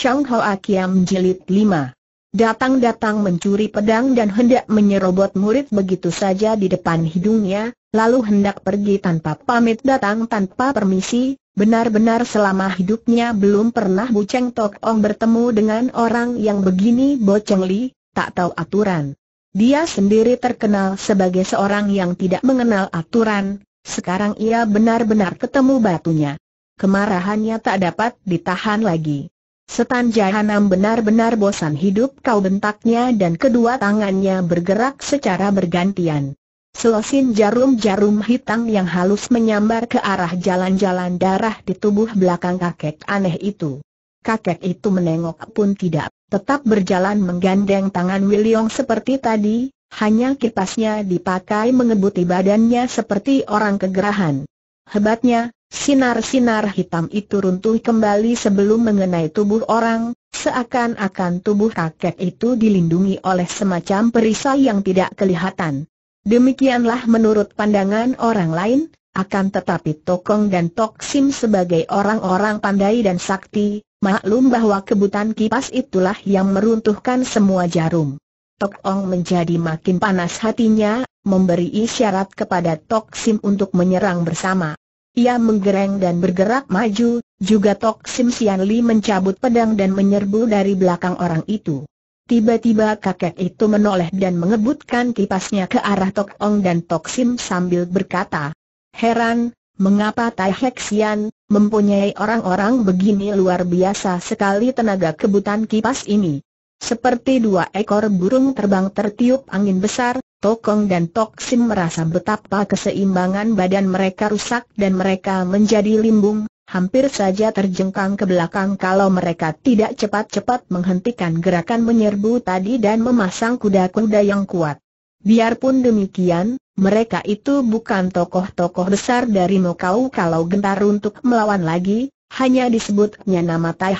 Chang Ho Akiam Jilid 5 Datang-datang mencuri pedang dan hendak menyerobot murid begitu saja di depan hidungnya, lalu hendak pergi tanpa pamit datang tanpa permisi, benar-benar selama hidupnya belum pernah Bu Cheng Tok Ong bertemu dengan orang yang begini boceng li, tak tahu aturan. Dia sendiri terkenal sebagai seorang yang tidak mengenal aturan, sekarang ia benar-benar ketemu batunya. Kemarahannya tak dapat ditahan lagi. Setan Jahanam benar-benar bosan hidup kau bentaknya dan kedua tangannya bergerak secara bergantian. Selosin jarum-jarum hitam yang halus menyambar ke arah jalan-jalan darah di tubuh belakang kakek aneh itu. Kakek itu menengok pun tidak, tetap berjalan menggandeng tangan Wiliong seperti tadi, hanya kipasnya dipakai mengebuti badannya seperti orang kegerahan. Hebatnya, Sinar-sinar hitam itu runtuh kembali sebelum mengenai tubuh orang, seakan-akan tubuh kakek itu dilindungi oleh semacam perisai yang tidak kelihatan. Demikianlah menurut pandangan orang lain, akan tetapi Tokong dan Toksim sebagai orang-orang pandai dan sakti, maklum bahwa kebutan kipas itulah yang meruntuhkan semua jarum. Tokong menjadi makin panas hatinya, memberi isyarat kepada Toksim untuk menyerang bersama. Ia menggereng dan bergerak maju, juga Tok Sim Sian Li mencabut pedang dan menyerbu dari belakang orang itu. Tiba-tiba kakek itu menoleh dan mengebutkan kipasnya ke arah Tok Ong dan Tok Sim sambil berkata, Heran, mengapa Tai Hek Sian, mempunyai orang-orang begini luar biasa sekali tenaga kebutan kipas ini. Seperti dua ekor burung terbang tertiup angin besar, Tokong dan Toksim merasa betapa keseimbangan badan mereka rusak dan mereka menjadi limbung, hampir saja terjengkang ke belakang kalau mereka tidak cepat-cepat menghentikan gerakan menyerbu tadi dan memasang kuda-kuda yang kuat. Biarpun demikian, mereka itu bukan tokoh-tokoh besar dari Mokau kalau gentar untuk melawan lagi, hanya disebutnya nama Tai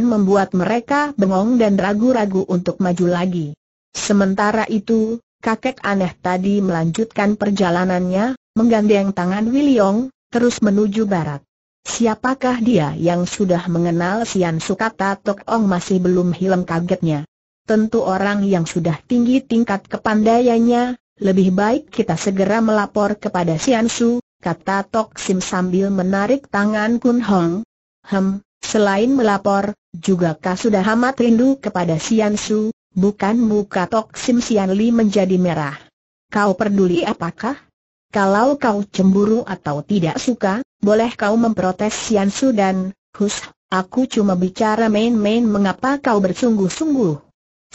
membuat mereka bengong dan ragu-ragu untuk maju lagi. Sementara itu, kakek aneh tadi melanjutkan perjalanannya, menggandeng tangan Wiliong, terus menuju barat. Siapakah dia yang sudah mengenal Sian Sukata Tok Ong masih belum hilang kagetnya. Tentu orang yang sudah tinggi tingkat kepandaiannya, lebih baik kita segera melapor kepada Sian Su, kata Tok Sim sambil menarik tangan Kun Hong. Hem, selain melapor, jugakah sudah amat rindu kepada Sian Su, Bukan muka Tok Sim Sian Li menjadi merah. Kau peduli apakah? Kalau kau cemburu atau tidak suka, boleh kau memprotes Sian Su dan, Hus, aku cuma bicara main-main mengapa kau bersungguh-sungguh.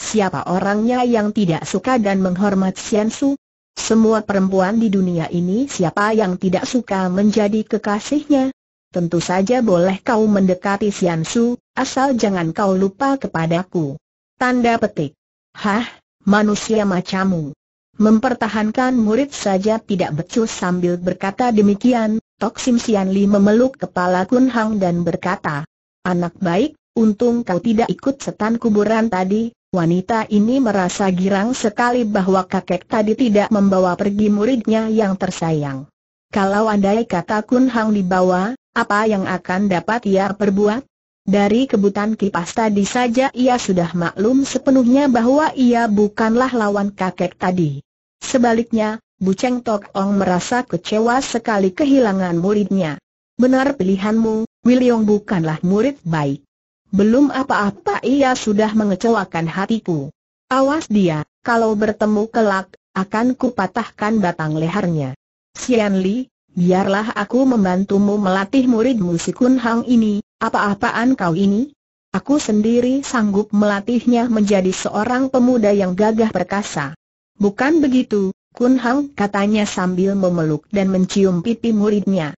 Siapa orangnya yang tidak suka dan menghormat Sian Su? Semua perempuan di dunia ini siapa yang tidak suka menjadi kekasihnya? Tentu saja boleh kau mendekati Sian Su, asal jangan kau lupa kepadaku. Tanda petik. Hah, manusia macamu. Mempertahankan murid saja tidak becus sambil berkata demikian, Tok Sim Sian Li memeluk kepala Kun Hang dan berkata, Anak baik, untung kau tidak ikut setan kuburan tadi, wanita ini merasa girang sekali bahwa kakek tadi tidak membawa pergi muridnya yang tersayang. Kalau andai kata Kun Hang dibawa, apa yang akan dapat ia perbuat? Dari kebutan kipas tadi saja ia sudah maklum sepenuhnya bahwa ia bukanlah lawan kakek tadi. Sebaliknya, Bu Cheng Tok Ong merasa kecewa sekali kehilangan muridnya. Benar pilihanmu, William bukanlah murid baik. Belum apa-apa ia sudah mengecewakan hatiku. Awas dia, kalau bertemu kelak, akan kupatahkan batang lehernya. Xian Li, biarlah aku membantumu melatih muridmu si Kun Hang ini, apa-apaan kau ini? Aku sendiri sanggup melatihnya menjadi seorang pemuda yang gagah perkasa. Bukan begitu, Kun Hang katanya sambil memeluk dan mencium pipi muridnya.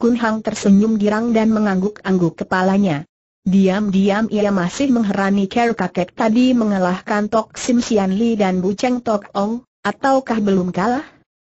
Kun Hang tersenyum girang dan mengangguk-angguk kepalanya. Diam-diam ia masih mengherani care kakek tadi mengalahkan Tok Sim Sian Li dan Bu Cheng Tok Ong, ataukah belum kalah?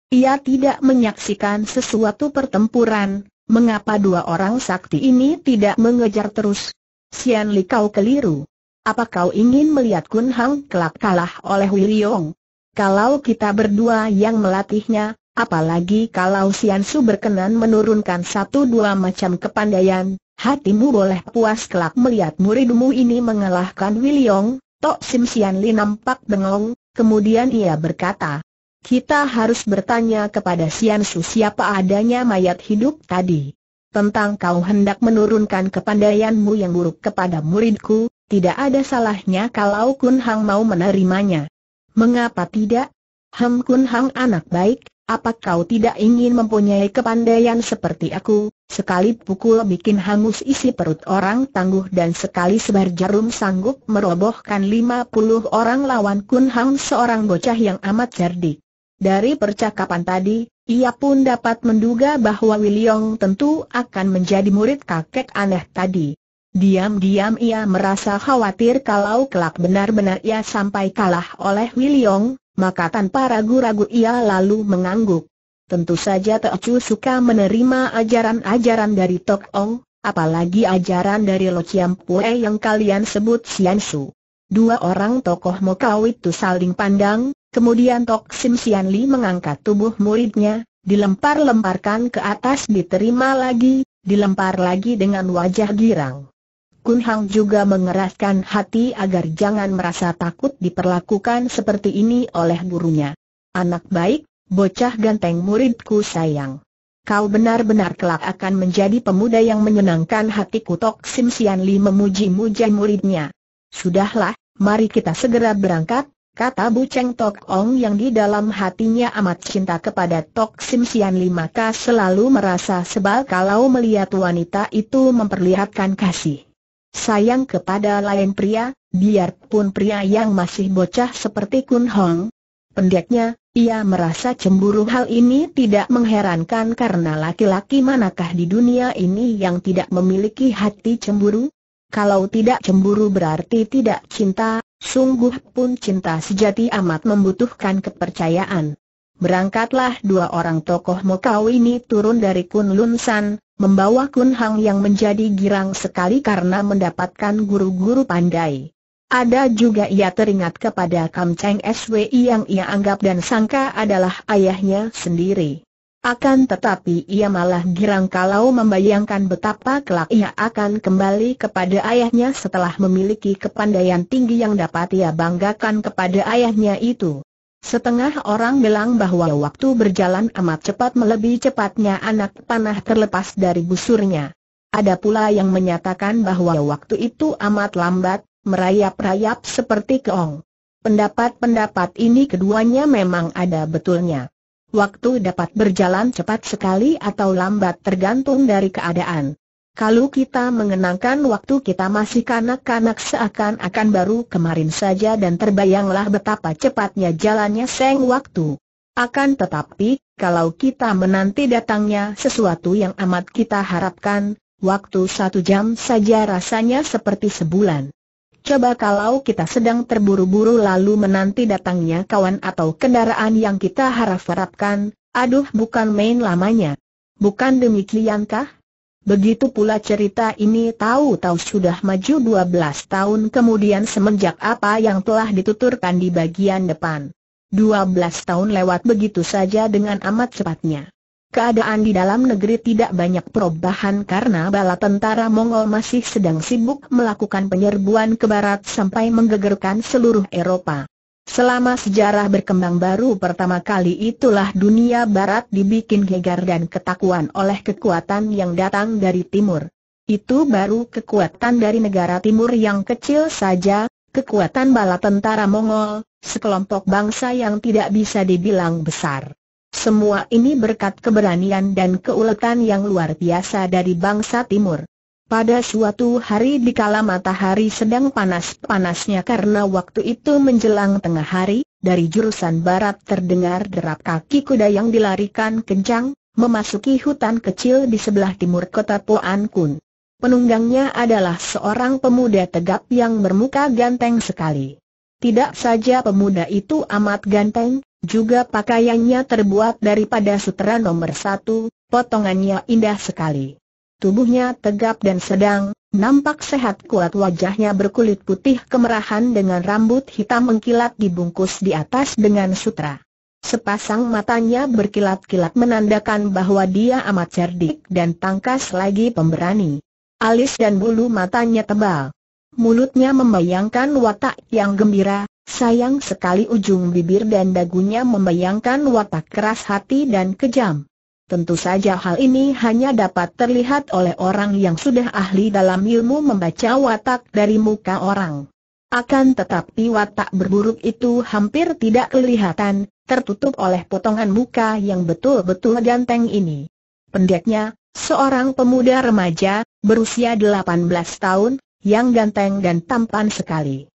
Ia tidak menyaksikan sesuatu pertempuran, Mengapa dua orang sakti ini tidak mengejar terus? Sian Li kau keliru. Apa kau ingin melihat Kun Hang kelak kalah oleh Liong? Kalau kita berdua yang melatihnya, apalagi kalau Sian Su berkenan menurunkan satu dua macam kepandaian, hatimu boleh puas kelak melihat muridmu ini mengalahkan Wiliong, Tok Sim Sian Li nampak bengong, kemudian ia berkata, kita harus bertanya kepada Sian Su siapa adanya mayat hidup tadi. Tentang kau hendak menurunkan kepandaianmu yang buruk kepada muridku, tidak ada salahnya kalau Kun Hang mau menerimanya. Mengapa tidak? Hem Kun Hang anak baik, apa kau tidak ingin mempunyai kepandaian seperti aku? Sekali pukul bikin hangus isi perut orang tangguh dan sekali sebar jarum sanggup merobohkan 50 orang lawan Kun Hang seorang bocah yang amat cerdik. Dari percakapan tadi, ia pun dapat menduga bahwa Wiliong tentu akan menjadi murid kakek aneh tadi. Diam-diam ia merasa khawatir kalau kelak benar-benar ia sampai kalah oleh Wiliong, maka tanpa ragu-ragu ia lalu mengangguk. Tentu saja Teochu suka menerima ajaran-ajaran dari Tok Ong, apalagi ajaran dari Lo Chiam Pue yang kalian sebut Sian Su. Dua orang tokoh Mokau itu saling pandang, Kemudian Tok Sim Sian Li mengangkat tubuh muridnya, dilempar-lemparkan ke atas diterima lagi, dilempar lagi dengan wajah girang. Kun Hang juga mengeraskan hati agar jangan merasa takut diperlakukan seperti ini oleh gurunya. Anak baik, bocah ganteng muridku sayang. Kau benar-benar kelak akan menjadi pemuda yang menyenangkan hatiku Tok Sim Sian Li memuji muji muridnya. Sudahlah, mari kita segera berangkat, Kata Bu Cheng Tok Ong yang di dalam hatinya amat cinta kepada Tok Sim Sian Li maka selalu merasa sebal kalau melihat wanita itu memperlihatkan kasih. Sayang kepada lain pria, biarpun pria yang masih bocah seperti Kun Hong. Pendeknya, ia merasa cemburu hal ini tidak mengherankan karena laki-laki manakah di dunia ini yang tidak memiliki hati cemburu? Kalau tidak cemburu berarti tidak cinta, Sungguh pun cinta sejati amat membutuhkan kepercayaan. Berangkatlah dua orang tokoh Mokau ini turun dari Kunlun San, membawa Kun Hang yang menjadi girang sekali karena mendapatkan guru-guru pandai. Ada juga ia teringat kepada Kam Cheng SWI yang ia anggap dan sangka adalah ayahnya sendiri. Akan tetapi ia malah girang kalau membayangkan betapa kelak ia akan kembali kepada ayahnya setelah memiliki kepandaian tinggi yang dapat ia banggakan kepada ayahnya itu. Setengah orang bilang bahwa waktu berjalan amat cepat melebihi cepatnya anak panah terlepas dari busurnya. Ada pula yang menyatakan bahwa waktu itu amat lambat, merayap-rayap seperti keong. Pendapat-pendapat ini keduanya memang ada betulnya. Waktu dapat berjalan cepat sekali atau lambat tergantung dari keadaan. Kalau kita mengenangkan waktu kita masih kanak-kanak seakan-akan baru kemarin saja dan terbayanglah betapa cepatnya jalannya seng waktu. Akan tetapi, kalau kita menanti datangnya sesuatu yang amat kita harapkan, waktu satu jam saja rasanya seperti sebulan. Coba kalau kita sedang terburu-buru lalu menanti datangnya kawan atau kendaraan yang kita harap-harapkan, aduh bukan main lamanya. Bukan demikiankah? Begitu pula cerita ini tahu-tahu sudah maju 12 tahun kemudian semenjak apa yang telah dituturkan di bagian depan. 12 tahun lewat begitu saja dengan amat cepatnya. Keadaan di dalam negeri tidak banyak perubahan karena bala tentara Mongol masih sedang sibuk melakukan penyerbuan ke barat sampai menggegerkan seluruh Eropa. Selama sejarah berkembang baru pertama kali itulah dunia barat dibikin gegar dan ketakuan oleh kekuatan yang datang dari timur. Itu baru kekuatan dari negara timur yang kecil saja, kekuatan bala tentara Mongol, sekelompok bangsa yang tidak bisa dibilang besar. Semua ini berkat keberanian dan keuletan yang luar biasa dari bangsa timur. Pada suatu hari di kala matahari sedang panas-panasnya karena waktu itu menjelang tengah hari, dari jurusan barat terdengar derap kaki kuda yang dilarikan kencang, memasuki hutan kecil di sebelah timur kota Poan Kun. Penunggangnya adalah seorang pemuda tegap yang bermuka ganteng sekali. Tidak saja pemuda itu amat ganteng, juga pakaiannya terbuat daripada sutera nomor satu, potongannya indah sekali. Tubuhnya tegap dan sedang, nampak sehat kuat wajahnya berkulit putih kemerahan dengan rambut hitam mengkilat dibungkus di atas dengan sutra. Sepasang matanya berkilat-kilat menandakan bahwa dia amat cerdik dan tangkas lagi pemberani. Alis dan bulu matanya tebal. Mulutnya membayangkan watak yang gembira, Sayang sekali ujung bibir dan dagunya membayangkan watak keras hati dan kejam. Tentu saja hal ini hanya dapat terlihat oleh orang yang sudah ahli dalam ilmu membaca watak dari muka orang. Akan tetapi watak berburuk itu hampir tidak kelihatan, tertutup oleh potongan muka yang betul-betul ganteng ini. Pendeknya, seorang pemuda remaja, berusia 18 tahun, yang ganteng dan tampan sekali.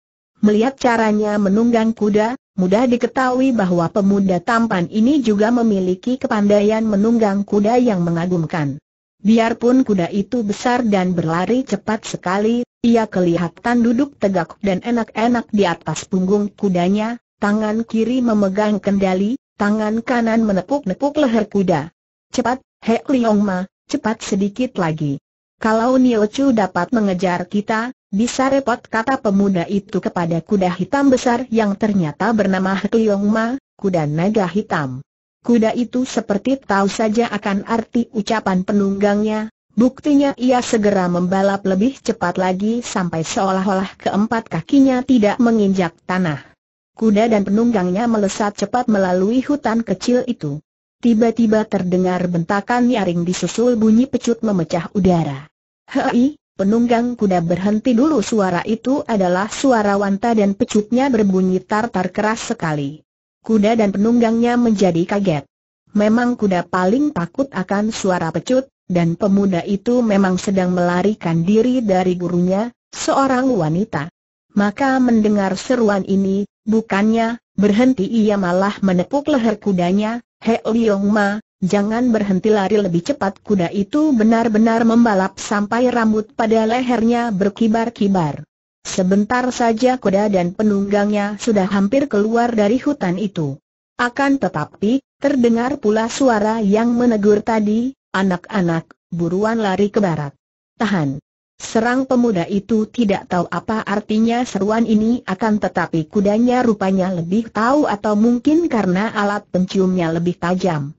Melihat caranya menunggang kuda, mudah diketahui bahwa pemuda tampan ini juga memiliki kepandaian menunggang kuda yang mengagumkan. Biarpun kuda itu besar dan berlari cepat sekali, ia kelihatan duduk tegak dan enak-enak di atas punggung kudanya, tangan kiri memegang kendali, tangan kanan menepuk-nepuk leher kuda. Cepat, Hek Liong Ma, cepat sedikit lagi. Kalau Nio Chu dapat mengejar kita, bisa repot kata pemuda itu kepada kuda hitam besar yang ternyata bernama Hekliong Ma, kuda naga hitam. Kuda itu seperti tahu saja akan arti ucapan penunggangnya, buktinya ia segera membalap lebih cepat lagi sampai seolah-olah keempat kakinya tidak menginjak tanah. Kuda dan penunggangnya melesat cepat melalui hutan kecil itu. Tiba-tiba terdengar bentakan nyaring disusul bunyi pecut memecah udara. Hei, Penunggang kuda berhenti dulu suara itu adalah suara wanita dan pecutnya berbunyi tartar keras sekali. Kuda dan penunggangnya menjadi kaget. Memang kuda paling takut akan suara pecut, dan pemuda itu memang sedang melarikan diri dari gurunya, seorang wanita. Maka mendengar seruan ini, bukannya, berhenti ia malah menepuk leher kudanya, He Liong Ma, Jangan berhenti lari lebih cepat kuda itu benar-benar membalap sampai rambut pada lehernya berkibar-kibar. Sebentar saja kuda dan penunggangnya sudah hampir keluar dari hutan itu. Akan tetapi, terdengar pula suara yang menegur tadi, anak-anak, buruan lari ke barat. Tahan. Serang pemuda itu tidak tahu apa artinya seruan ini akan tetapi kudanya rupanya lebih tahu atau mungkin karena alat penciumnya lebih tajam.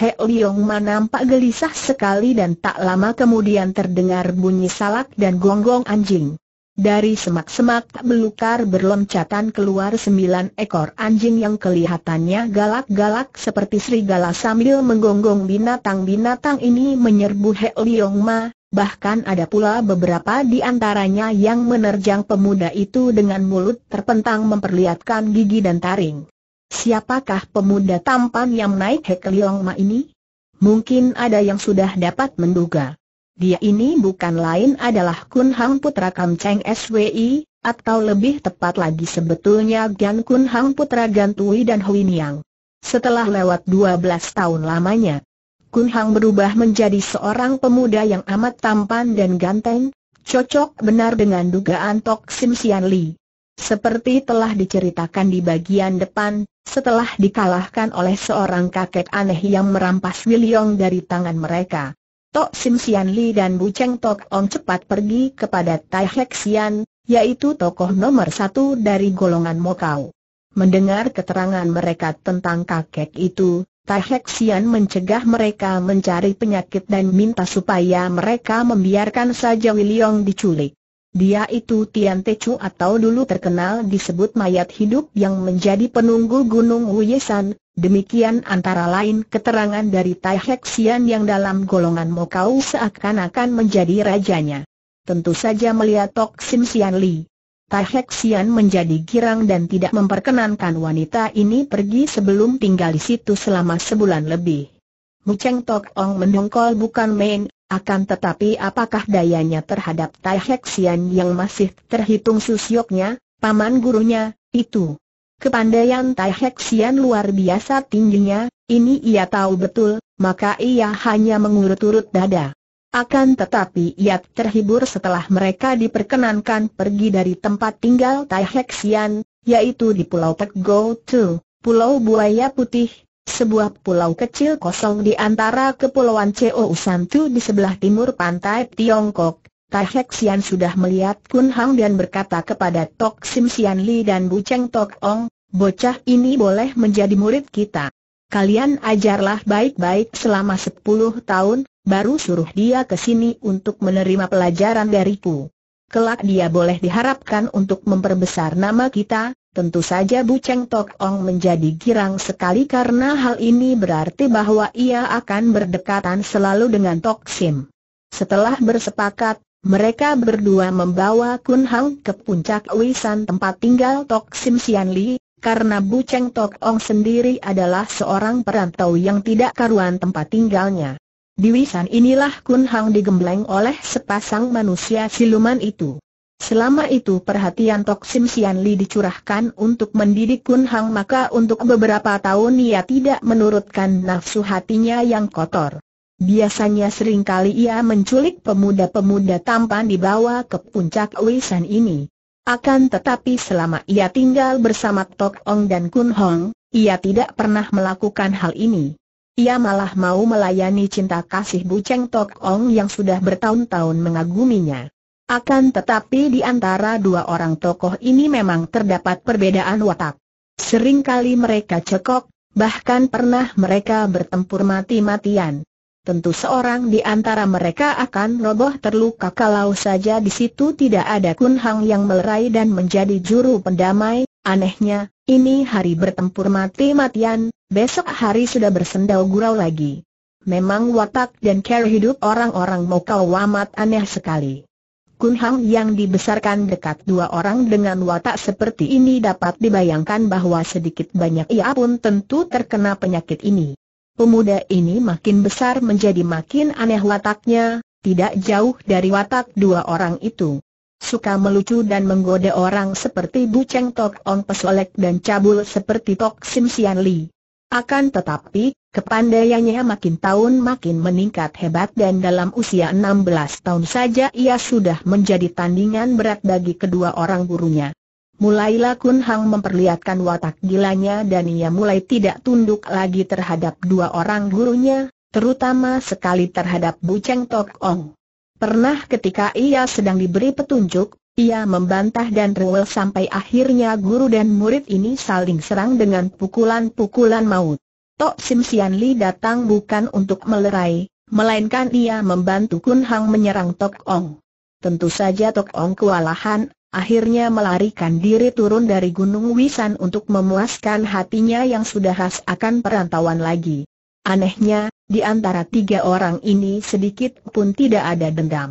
He Liong Ma nampak gelisah sekali dan tak lama kemudian terdengar bunyi salak dan gonggong anjing. Dari semak-semak belukar berloncatan keluar sembilan ekor anjing yang kelihatannya galak-galak seperti serigala sambil menggonggong binatang-binatang ini menyerbu He Liong Ma, bahkan ada pula beberapa di antaranya yang menerjang pemuda itu dengan mulut terpentang memperlihatkan gigi dan taring. Siapakah pemuda tampan yang naik Liong Ma ini? Mungkin ada yang sudah dapat menduga. Dia ini bukan lain adalah Kun Hang Putra Kam Cheng SWI, atau lebih tepat lagi sebetulnya Gan Kun Hang Putra Gan Tui dan Hui Niang. Setelah lewat 12 tahun lamanya, Kun Hang berubah menjadi seorang pemuda yang amat tampan dan ganteng, cocok benar dengan dugaan Tok Sim Sian Li. Seperti telah diceritakan di bagian depan, setelah dikalahkan oleh seorang kakek aneh yang merampas Wiliong dari tangan mereka. Tok Sim Sian Li dan Bu Cheng Tok Ong cepat pergi kepada Tai Hek Sian, yaitu tokoh nomor satu dari golongan Mokau. Mendengar keterangan mereka tentang kakek itu, Tai Hek Sian mencegah mereka mencari penyakit dan minta supaya mereka membiarkan saja Wiliong diculik. Dia itu Tian Te Tecu atau dulu terkenal disebut mayat hidup yang menjadi penunggu Gunung Wuyesan, demikian antara lain keterangan dari Tai Hek Sian yang dalam golongan Mokau seakan-akan menjadi rajanya. Tentu saja melihat Tok Sim Sian Li. Tai Hek Sian menjadi girang dan tidak memperkenankan wanita ini pergi sebelum tinggal di situ selama sebulan lebih. Muceng Tok Ong mendongkol bukan main, akan tetapi apakah dayanya terhadap Tai Hek Sian yang masih terhitung susyoknya, paman gurunya, itu. Kepandaian Tai Hek Sian luar biasa tingginya, ini ia tahu betul, maka ia hanya mengurut-urut dada. Akan tetapi ia terhibur setelah mereka diperkenankan pergi dari tempat tinggal Tai Hek Sian, yaitu di Pulau Pek Go Tu, Pulau Buaya Putih, sebuah pulau kecil kosong di antara kepulauan Ceo Usantu di sebelah timur pantai Tiongkok. Tai Hek sudah melihat Kun Hang dan berkata kepada Tok Sim Sian Li dan Bu Cheng Tok Ong, bocah ini boleh menjadi murid kita. Kalian ajarlah baik-baik selama sepuluh tahun, baru suruh dia ke sini untuk menerima pelajaran dariku kelak dia boleh diharapkan untuk memperbesar nama kita, tentu saja Bu Cheng Tok Ong menjadi girang sekali karena hal ini berarti bahwa ia akan berdekatan selalu dengan Tok Sim. Setelah bersepakat, mereka berdua membawa Kun Hang ke puncak wisan tempat tinggal Tok Sim Sian Li, karena Bu Cheng Tok Ong sendiri adalah seorang perantau yang tidak karuan tempat tinggalnya. Di wisan inilah Kun Hang digembleng oleh sepasang manusia siluman itu. Selama itu perhatian Tok Sim Sian Li dicurahkan untuk mendidik Kun Hang maka untuk beberapa tahun ia tidak menurutkan nafsu hatinya yang kotor. Biasanya seringkali ia menculik pemuda-pemuda tampan dibawa ke puncak wisan ini. Akan tetapi selama ia tinggal bersama Tok Ong dan Kun Hong, ia tidak pernah melakukan hal ini. Ia malah mau melayani cinta kasih Bu Cheng Tok Ong yang sudah bertahun-tahun mengaguminya. Akan tetapi di antara dua orang tokoh ini memang terdapat perbedaan watak. Seringkali mereka cekok, bahkan pernah mereka bertempur mati-matian. Tentu seorang di antara mereka akan roboh terluka kalau saja di situ tidak ada Kun Hang yang melerai dan menjadi juru pendamai, Anehnya, ini hari bertempur mati-matian, besok hari sudah bersendau gurau lagi. Memang watak dan cara hidup orang-orang Mokau amat aneh sekali. Kun Hang yang dibesarkan dekat dua orang dengan watak seperti ini dapat dibayangkan bahwa sedikit banyak ia pun tentu terkena penyakit ini. Pemuda ini makin besar menjadi makin aneh wataknya, tidak jauh dari watak dua orang itu suka melucu dan menggoda orang seperti Bu Cheng Tok Ong Pesolek dan cabul seperti Tok Sim Sian Li. Akan tetapi, kepandaiannya makin tahun makin meningkat hebat dan dalam usia 16 tahun saja ia sudah menjadi tandingan berat bagi kedua orang gurunya. Mulailah Kun Hang memperlihatkan watak gilanya dan ia mulai tidak tunduk lagi terhadap dua orang gurunya, terutama sekali terhadap Bu Cheng Tok Ong. Pernah ketika ia sedang diberi petunjuk, ia membantah dan rewel sampai akhirnya guru dan murid ini saling serang dengan pukulan-pukulan maut. Tok Sim Sian Li datang bukan untuk melerai, melainkan ia membantu Kun Hang menyerang Tok Ong. Tentu saja Tok Ong kewalahan, akhirnya melarikan diri turun dari Gunung Wisan untuk memuaskan hatinya yang sudah khas akan perantauan lagi. Anehnya, di antara tiga orang ini sedikit pun tidak ada dendam.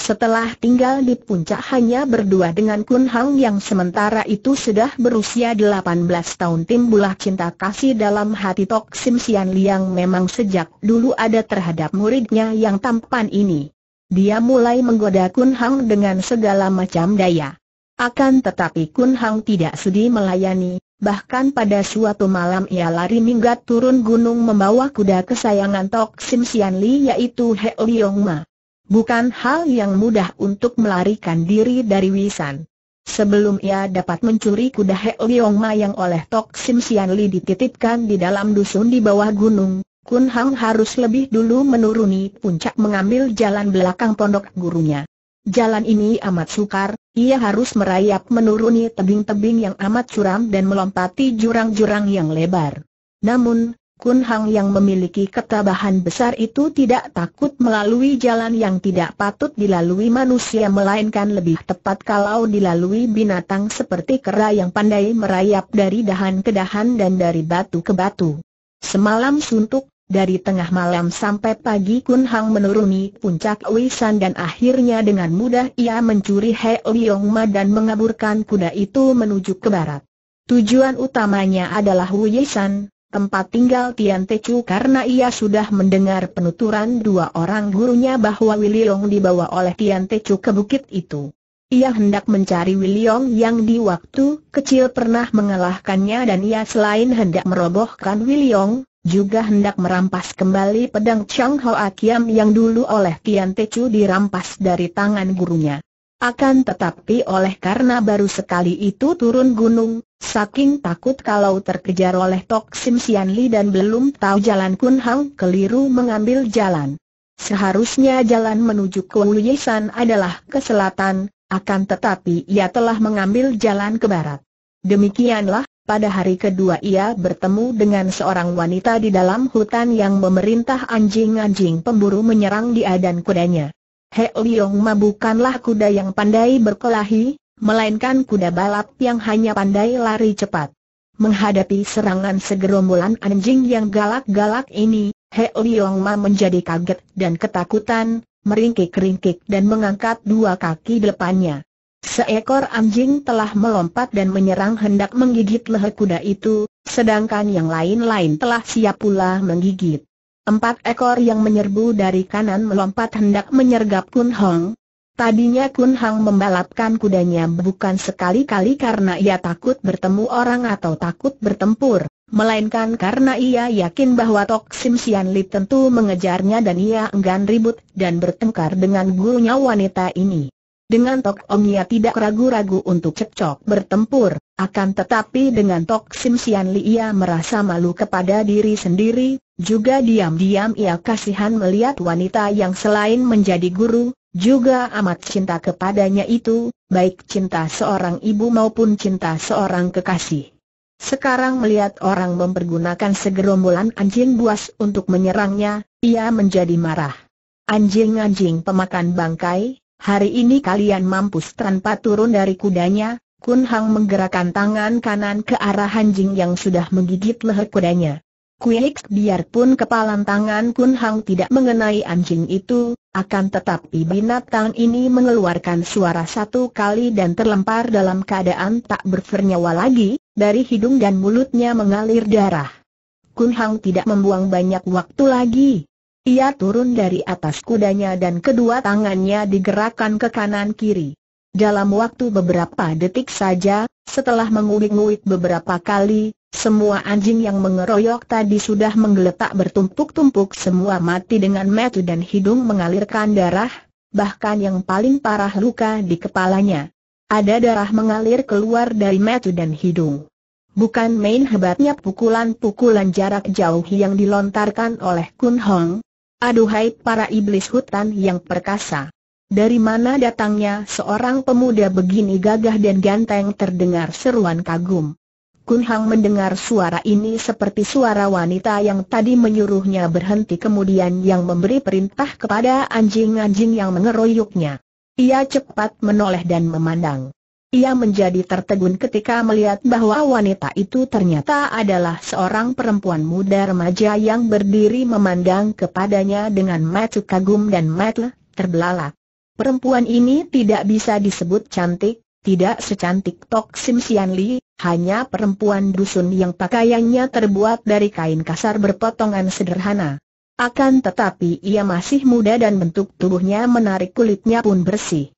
Setelah tinggal di puncak hanya berdua dengan Kun Hang yang sementara itu sudah berusia 18 tahun timbulah cinta kasih dalam hati Tok Sim Sian Liang memang sejak dulu ada terhadap muridnya yang tampan ini. Dia mulai menggoda Kun Hang dengan segala macam daya. Akan tetapi Kun Hang tidak sedih melayani, Bahkan pada suatu malam ia lari minggat turun gunung membawa kuda kesayangan Tok Sim Sian Li yaitu He Liong Ma. Bukan hal yang mudah untuk melarikan diri dari Wisan. Sebelum ia dapat mencuri kuda He Liong Ma yang oleh Tok Sim Sian Li dititipkan di dalam dusun di bawah gunung, Kun Hang harus lebih dulu menuruni puncak mengambil jalan belakang pondok gurunya. Jalan ini amat sukar, ia harus merayap menuruni tebing-tebing yang amat curam dan melompati jurang-jurang yang lebar. Namun, Kun Hang yang memiliki ketabahan besar itu tidak takut melalui jalan yang tidak patut dilalui manusia melainkan lebih tepat kalau dilalui binatang seperti kera yang pandai merayap dari dahan ke dahan dan dari batu ke batu. Semalam suntuk, dari tengah malam sampai pagi Kun Hang menuruni puncak Wisan dan akhirnya dengan mudah ia mencuri He Liong Ma dan mengaburkan kuda itu menuju ke barat. Tujuan utamanya adalah Wisan, tempat tinggal Tian Te Chu karena ia sudah mendengar penuturan dua orang gurunya bahwa Wiliong dibawa oleh Tian Te Chu ke bukit itu. Ia hendak mencari Wiliong yang di waktu kecil pernah mengalahkannya dan ia selain hendak merobohkan Wiliong, juga hendak merampas kembali pedang Chang Ho Akiam yang dulu oleh Kian Tecu dirampas dari tangan gurunya. Akan tetapi oleh karena baru sekali itu turun gunung, saking takut kalau terkejar oleh Tok Sim Sian Li dan belum tahu jalan Kun Hang keliru mengambil jalan. Seharusnya jalan menuju Wuyisan adalah ke selatan, akan tetapi ia telah mengambil jalan ke barat. Demikianlah, pada hari kedua ia bertemu dengan seorang wanita di dalam hutan yang memerintah anjing-anjing pemburu menyerang dia dan kudanya. He Liong Ma bukanlah kuda yang pandai berkelahi, melainkan kuda balap yang hanya pandai lari cepat. Menghadapi serangan segerombolan anjing yang galak-galak ini, He Liong Ma menjadi kaget dan ketakutan, meringkik-ringkik dan mengangkat dua kaki depannya. Seekor anjing telah melompat dan menyerang hendak menggigit leher kuda itu, sedangkan yang lain-lain telah siap pula menggigit. Empat ekor yang menyerbu dari kanan melompat hendak menyergap Kun Hong. Tadinya Kun Hong membalapkan kudanya bukan sekali-kali karena ia takut bertemu orang atau takut bertempur, melainkan karena ia yakin bahwa Tok Sim Sian Li tentu mengejarnya dan ia enggan ribut dan bertengkar dengan gurunya wanita ini. Dengan Tok Om ia tidak ragu-ragu untuk cekcok bertempur, akan tetapi dengan Tok Sim Sian Li ia merasa malu kepada diri sendiri, juga diam-diam ia kasihan melihat wanita yang selain menjadi guru, juga amat cinta kepadanya itu, baik cinta seorang ibu maupun cinta seorang kekasih. Sekarang melihat orang mempergunakan segerombolan anjing buas untuk menyerangnya, ia menjadi marah. Anjing-anjing pemakan bangkai, Hari ini kalian mampus tanpa turun dari kudanya, Kun Hang menggerakkan tangan kanan ke arah anjing yang sudah menggigit leher kudanya. Kuik biarpun kepalan tangan Kun Hang tidak mengenai anjing itu, akan tetapi binatang ini mengeluarkan suara satu kali dan terlempar dalam keadaan tak bernyawa lagi, dari hidung dan mulutnya mengalir darah. Kun Hang tidak membuang banyak waktu lagi, ia turun dari atas kudanya dan kedua tangannya digerakkan ke kanan kiri. Dalam waktu beberapa detik saja, setelah menguik-nguik beberapa kali, semua anjing yang mengeroyok tadi sudah menggeletak bertumpuk-tumpuk semua mati dengan metu dan hidung mengalirkan darah, bahkan yang paling parah luka di kepalanya. Ada darah mengalir keluar dari metu dan hidung. Bukan main hebatnya pukulan-pukulan jarak jauh yang dilontarkan oleh Kun Hong, Aduhai para iblis hutan yang perkasa. Dari mana datangnya seorang pemuda begini gagah dan ganteng terdengar seruan kagum. Kun Hang mendengar suara ini seperti suara wanita yang tadi menyuruhnya berhenti kemudian yang memberi perintah kepada anjing-anjing yang mengeroyoknya. Ia cepat menoleh dan memandang. Ia menjadi tertegun ketika melihat bahwa wanita itu ternyata adalah seorang perempuan muda remaja yang berdiri memandang kepadanya dengan mata kagum dan mata terbelalak. Perempuan ini tidak bisa disebut cantik, tidak secantik Tok Sim Sian Li, hanya perempuan dusun yang pakaiannya terbuat dari kain kasar berpotongan sederhana. Akan tetapi ia masih muda dan bentuk tubuhnya menarik kulitnya pun bersih.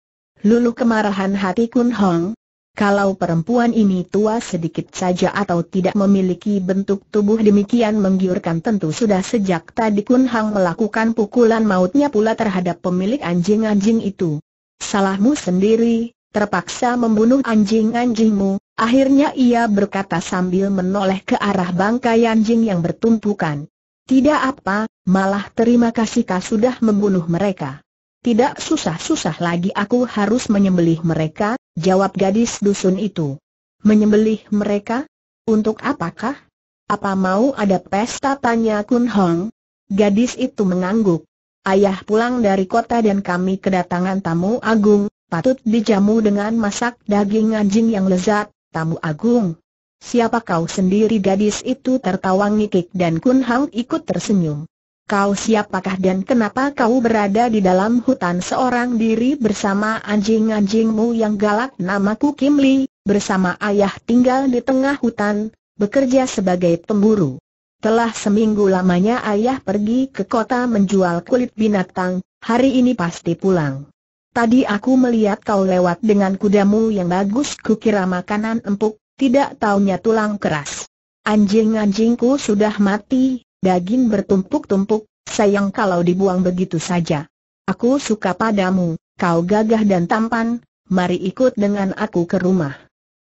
Lulu kemarahan hati Kun Hong. Kalau perempuan ini tua sedikit saja atau tidak memiliki bentuk tubuh demikian menggiurkan tentu sudah sejak tadi Kun Hang melakukan pukulan mautnya pula terhadap pemilik anjing-anjing itu. Salahmu sendiri, terpaksa membunuh anjing-anjingmu, akhirnya ia berkata sambil menoleh ke arah bangkai anjing yang bertumpukan. Tidak apa, malah terima kasih kau sudah membunuh mereka. Tidak susah-susah lagi aku harus menyembelih mereka, jawab gadis dusun itu. Menyembelih mereka? Untuk apakah? Apa mau ada pesta tanya Kun Hong? Gadis itu mengangguk. Ayah pulang dari kota dan kami kedatangan tamu agung, patut dijamu dengan masak daging anjing yang lezat, tamu agung. Siapa kau sendiri gadis itu tertawa ngikik dan Kun Hong ikut tersenyum. Kau siapakah dan kenapa kau berada di dalam hutan seorang diri bersama anjing-anjingmu yang galak namaku Kim Lee. bersama ayah tinggal di tengah hutan, bekerja sebagai pemburu. Telah seminggu lamanya ayah pergi ke kota menjual kulit binatang, hari ini pasti pulang. Tadi aku melihat kau lewat dengan kudamu yang bagus kukira makanan empuk, tidak taunya tulang keras. Anjing-anjingku sudah mati, Daging bertumpuk-tumpuk, sayang kalau dibuang begitu saja. Aku suka padamu, kau gagah dan tampan, mari ikut dengan aku ke rumah.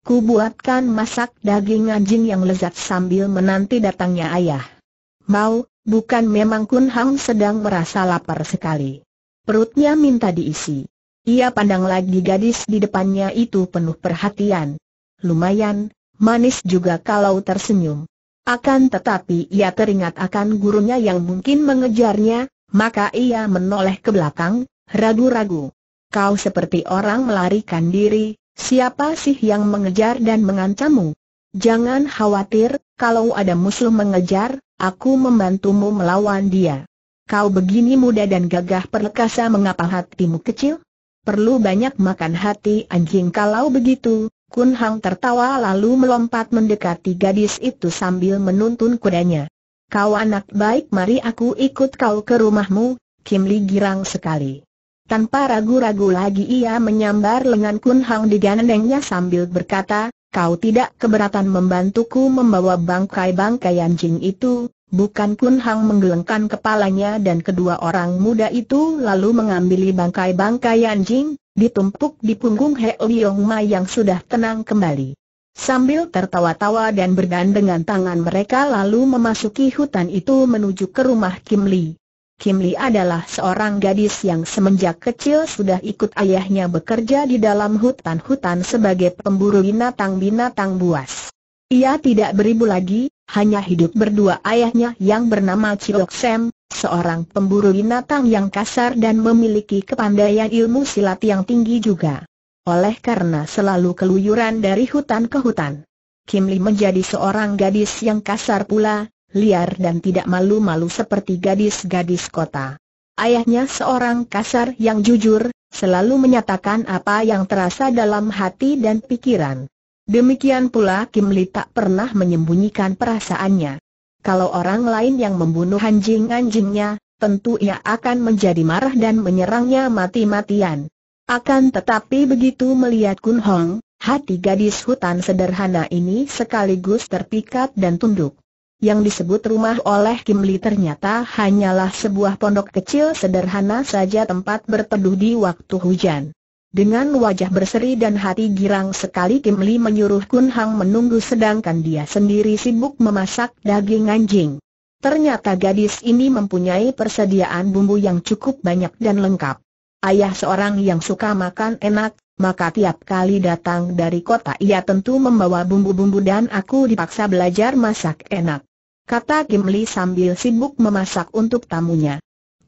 Ku buatkan masak daging anjing yang lezat sambil menanti datangnya ayah. Mau, bukan memang Kun Hang sedang merasa lapar sekali. Perutnya minta diisi. Ia pandang lagi gadis di depannya itu penuh perhatian. Lumayan, manis juga kalau tersenyum. Akan tetapi ia teringat akan gurunya yang mungkin mengejarnya, maka ia menoleh ke belakang, ragu-ragu. Kau seperti orang melarikan diri, siapa sih yang mengejar dan mengancammu? Jangan khawatir, kalau ada musuh mengejar, aku membantumu melawan dia. Kau begini muda dan gagah perkasa mengapa hatimu kecil? Perlu banyak makan hati anjing kalau begitu, Kun Hang tertawa lalu melompat mendekati gadis itu sambil menuntun kudanya. Kau anak baik mari aku ikut kau ke rumahmu, Kim Li girang sekali. Tanpa ragu-ragu lagi ia menyambar lengan Kun Hang di gandengnya sambil berkata, kau tidak keberatan membantuku membawa bangkai-bangkai anjing itu, Bukan pun Hang menggelengkan kepalanya dan kedua orang muda itu lalu mengambil bangkai-bangkai anjing, ditumpuk di punggung He Liong Ma yang sudah tenang kembali. Sambil tertawa-tawa dan bergandengan tangan mereka lalu memasuki hutan itu menuju ke rumah Kim Li. Kim Li adalah seorang gadis yang semenjak kecil sudah ikut ayahnya bekerja di dalam hutan-hutan sebagai pemburu binatang-binatang buas. Ia tidak beribu lagi, hanya hidup berdua ayahnya yang bernama Ciok Sam, seorang pemburu binatang yang kasar dan memiliki kepandaian ilmu silat yang tinggi juga. Oleh karena selalu keluyuran dari hutan ke hutan. Kim Lee menjadi seorang gadis yang kasar pula, liar dan tidak malu-malu seperti gadis-gadis kota. Ayahnya seorang kasar yang jujur, selalu menyatakan apa yang terasa dalam hati dan pikiran. Demikian pula Kim Li tak pernah menyembunyikan perasaannya. Kalau orang lain yang membunuh anjing-anjingnya, tentu ia akan menjadi marah dan menyerangnya mati-matian. Akan tetapi begitu melihat Kun Hong, hati gadis hutan sederhana ini sekaligus terpikat dan tunduk. Yang disebut rumah oleh Kim Li ternyata hanyalah sebuah pondok kecil sederhana saja tempat berteduh di waktu hujan. Dengan wajah berseri dan hati girang sekali Kim Li menyuruh Kun Hang menunggu sedangkan dia sendiri sibuk memasak daging anjing. Ternyata gadis ini mempunyai persediaan bumbu yang cukup banyak dan lengkap. Ayah seorang yang suka makan enak, maka tiap kali datang dari kota ia tentu membawa bumbu-bumbu dan aku dipaksa belajar masak enak. Kata Kim Li sambil sibuk memasak untuk tamunya.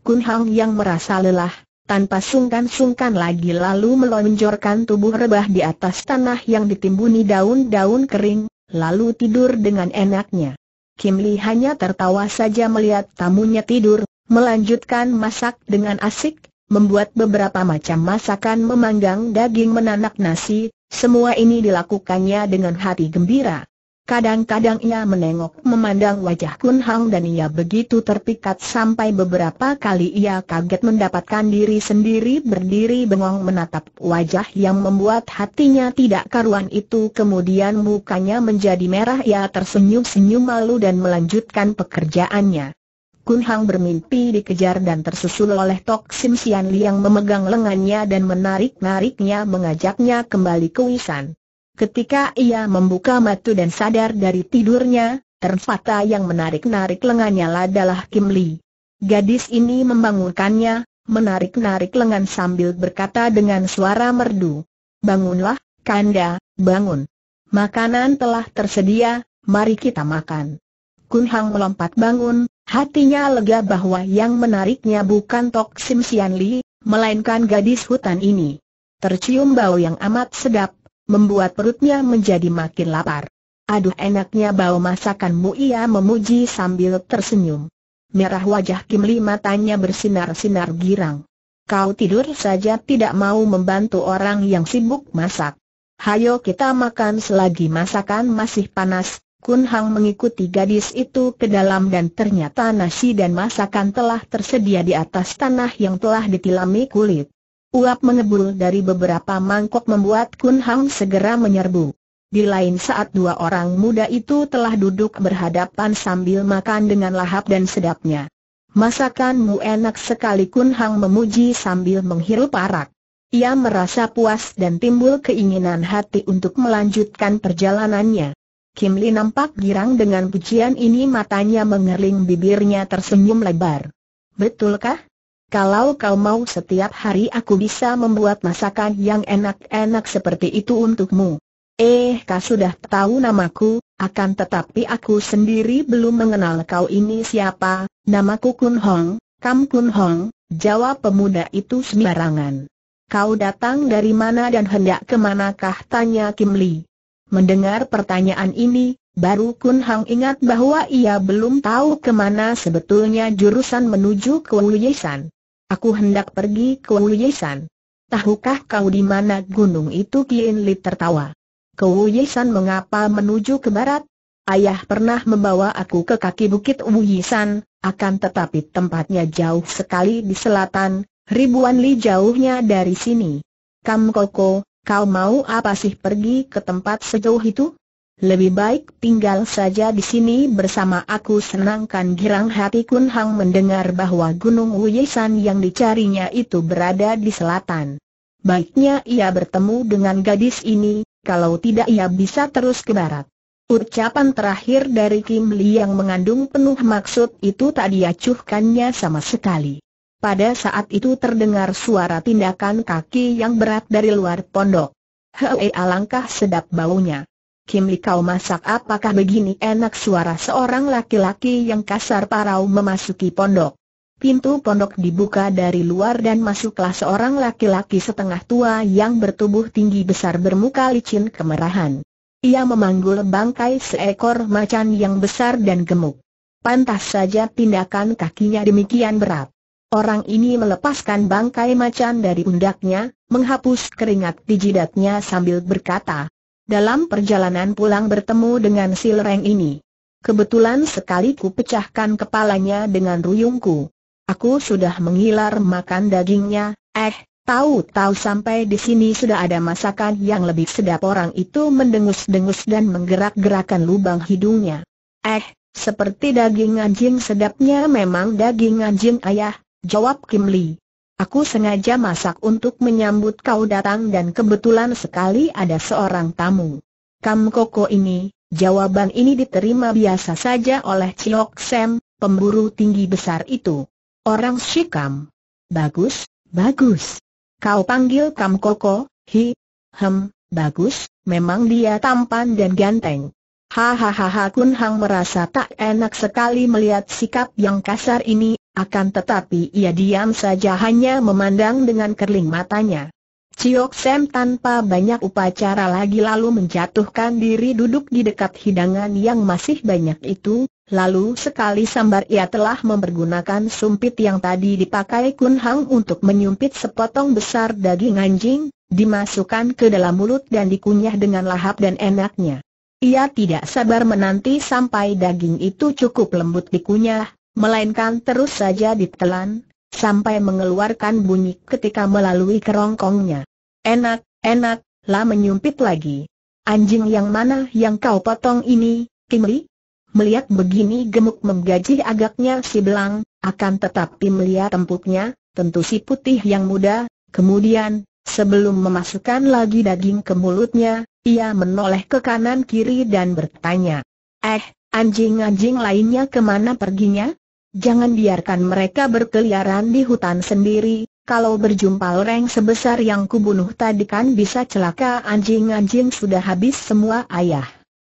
Kun Hang yang merasa lelah, tanpa sungkan-sungkan lagi lalu melonjorkan tubuh rebah di atas tanah yang ditimbuni daun-daun kering, lalu tidur dengan enaknya. Kim Li hanya tertawa saja melihat tamunya tidur, melanjutkan masak dengan asik, membuat beberapa macam masakan memanggang daging menanak nasi, semua ini dilakukannya dengan hati gembira. Kadang-kadang ia menengok memandang wajah Kun Hang dan ia begitu terpikat sampai beberapa kali ia kaget mendapatkan diri sendiri berdiri bengong menatap wajah yang membuat hatinya tidak karuan itu kemudian mukanya menjadi merah ia tersenyum-senyum malu dan melanjutkan pekerjaannya. Kun Hang bermimpi dikejar dan tersusul oleh Tok Sim Sian yang memegang lengannya dan menarik-nariknya mengajaknya kembali ke Wisan. Ketika ia membuka mata dan sadar dari tidurnya, terfata yang menarik-narik lengannya adalah Kim Lee. Gadis ini membangunkannya, menarik-narik lengan sambil berkata dengan suara merdu. Bangunlah, Kanda, bangun. Makanan telah tersedia, mari kita makan. Kun Hang melompat bangun, hatinya lega bahwa yang menariknya bukan Tok Sim Sian Li, melainkan gadis hutan ini. Tercium bau yang amat sedap, membuat perutnya menjadi makin lapar. Aduh enaknya bau masakanmu ia memuji sambil tersenyum. Merah wajah Kim Kimli matanya bersinar-sinar girang. Kau tidur saja tidak mau membantu orang yang sibuk masak. Hayo kita makan selagi masakan masih panas. Kun Hang mengikuti gadis itu ke dalam dan ternyata nasi dan masakan telah tersedia di atas tanah yang telah ditilami kulit. Uap mengebul dari beberapa mangkok membuat Kun Hang segera menyerbu. Di lain saat dua orang muda itu telah duduk berhadapan sambil makan dengan lahap dan sedapnya. Masakanmu enak sekali Kun Hang memuji sambil menghirup arak. Ia merasa puas dan timbul keinginan hati untuk melanjutkan perjalanannya. Kim Lee nampak girang dengan pujian ini matanya mengering bibirnya tersenyum lebar. Betulkah? Kalau kau mau setiap hari aku bisa membuat masakan yang enak-enak seperti itu untukmu. Eh kau sudah tahu namaku, akan tetapi aku sendiri belum mengenal kau ini siapa, namaku Kun Hong, Kam Kun Hong, jawab pemuda itu sembarangan. Kau datang dari mana dan hendak kemanakah tanya Kim Li. Mendengar pertanyaan ini, Baru Kun Hong ingat bahwa ia belum tahu kemana sebetulnya jurusan menuju ke Wuyisan. Aku hendak pergi ke Wuyisan. Tahukah kau di mana gunung itu Kien Li tertawa. Ke Wuyisan mengapa menuju ke barat? Ayah pernah membawa aku ke kaki bukit Wuyisan, akan tetapi tempatnya jauh sekali di selatan, ribuan li jauhnya dari sini. Kam Koko, kau mau apa sih pergi ke tempat sejauh itu? lebih baik tinggal saja di sini bersama aku senangkan girang hati Kun Hang mendengar bahwa Gunung Wuyesan yang dicarinya itu berada di selatan. Baiknya ia bertemu dengan gadis ini, kalau tidak ia bisa terus ke barat. Ucapan terakhir dari Kim Lee yang mengandung penuh maksud itu tak diacuhkannya sama sekali. Pada saat itu terdengar suara tindakan kaki yang berat dari luar pondok. Hei eh, alangkah sedap baunya. Kim Likau masak apakah begini enak suara seorang laki-laki yang kasar parau memasuki pondok. Pintu pondok dibuka dari luar dan masuklah seorang laki-laki setengah tua yang bertubuh tinggi besar bermuka licin kemerahan. Ia memanggul bangkai seekor macan yang besar dan gemuk. Pantas saja tindakan kakinya demikian berat. Orang ini melepaskan bangkai macan dari undaknya, menghapus keringat di jidatnya sambil berkata, dalam perjalanan pulang bertemu dengan si lereng ini. Kebetulan sekali ku pecahkan kepalanya dengan ruyungku. Aku sudah mengilar makan dagingnya, eh, tahu-tahu sampai di sini sudah ada masakan yang lebih sedap orang itu mendengus-dengus dan menggerak-gerakan lubang hidungnya. Eh, seperti daging anjing sedapnya memang daging anjing ayah, jawab Kim Lee. Aku sengaja masak untuk menyambut kau datang dan kebetulan sekali ada seorang tamu. Kam Koko ini, jawaban ini diterima biasa saja oleh Chiok Sam, pemburu tinggi besar itu. Orang Shikam. Bagus, bagus. Kau panggil Kam Koko, hi, hem, bagus, memang dia tampan dan ganteng. Hahaha Kun Hang merasa tak enak sekali melihat sikap yang kasar ini akan tetapi ia diam saja hanya memandang dengan kerling matanya. Ciok Sam tanpa banyak upacara lagi lalu menjatuhkan diri duduk di dekat hidangan yang masih banyak itu, lalu sekali sambar ia telah mempergunakan sumpit yang tadi dipakai Kun Hang untuk menyumpit sepotong besar daging anjing, dimasukkan ke dalam mulut dan dikunyah dengan lahap dan enaknya. Ia tidak sabar menanti sampai daging itu cukup lembut dikunyah, melainkan terus saja ditelan, sampai mengeluarkan bunyi ketika melalui kerongkongnya. Enak, enak, lah menyumpit lagi. Anjing yang mana yang kau potong ini, Kimli? Melihat begini gemuk menggaji agaknya si belang, akan tetapi melihat tempuknya, tentu si putih yang muda, kemudian, sebelum memasukkan lagi daging ke mulutnya, ia menoleh ke kanan kiri dan bertanya, Eh, anjing-anjing lainnya kemana perginya? Jangan biarkan mereka berkeliaran di hutan sendiri, kalau berjumpa orang sebesar yang kubunuh tadi kan bisa celaka anjing-anjing sudah habis semua ayah.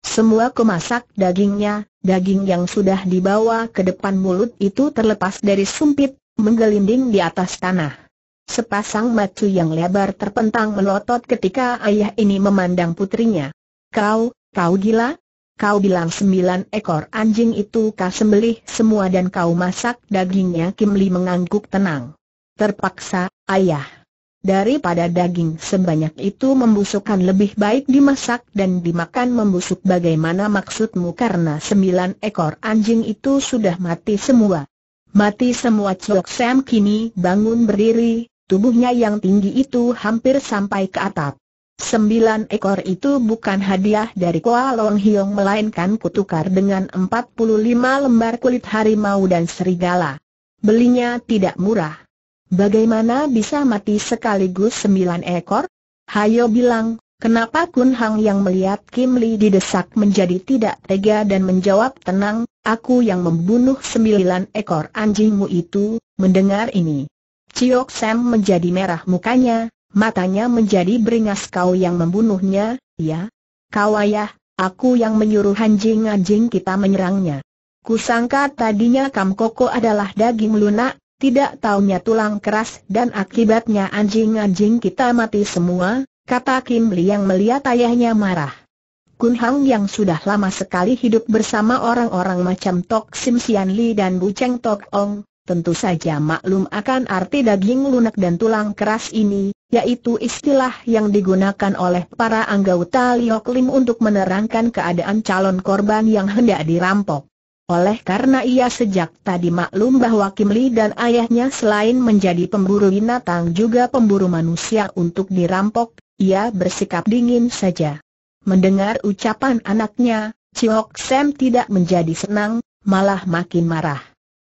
Semua kemasak dagingnya, daging yang sudah dibawa ke depan mulut itu terlepas dari sumpit, menggelinding di atas tanah. Sepasang macu yang lebar terpentang melotot ketika ayah ini memandang putrinya. Kau, kau gila? Kau bilang sembilan ekor anjing itu kau sembelih semua dan kau masak dagingnya Kim Li mengangguk tenang. Terpaksa, ayah. Daripada daging sebanyak itu membusukkan lebih baik dimasak dan dimakan membusuk bagaimana maksudmu karena sembilan ekor anjing itu sudah mati semua. Mati semua Chok Sam kini bangun berdiri, tubuhnya yang tinggi itu hampir sampai ke atap. Sembilan ekor itu bukan hadiah dari Kua Long Hiong melainkan kutukar dengan 45 lembar kulit harimau dan serigala. Belinya tidak murah. Bagaimana bisa mati sekaligus sembilan ekor? Hayo bilang, kenapa Kun Hang yang melihat Kim Lee didesak menjadi tidak tega dan menjawab tenang, aku yang membunuh sembilan ekor anjingmu itu, mendengar ini. Chiok Sam menjadi merah mukanya, Matanya menjadi beringas kau yang membunuhnya, ya? Kau ayah, aku yang menyuruh anjing-anjing kita menyerangnya. Kusangka tadinya Kam Koko adalah daging lunak, tidak taunya tulang keras dan akibatnya anjing-anjing kita mati semua, kata Kim Li yang melihat ayahnya marah. Kun Hang yang sudah lama sekali hidup bersama orang-orang macam Tok Sim Sian Li dan Bu Cheng Tok Ong, tentu saja maklum akan arti daging lunak dan tulang keras ini, yaitu istilah yang digunakan oleh para anggota Liok Lim untuk menerangkan keadaan calon korban yang hendak dirampok. Oleh karena ia sejak tadi maklum bahwa Kim Lee dan ayahnya selain menjadi pemburu binatang juga pemburu manusia untuk dirampok, ia bersikap dingin saja. Mendengar ucapan anaknya, Chiok Sam tidak menjadi senang, malah makin marah.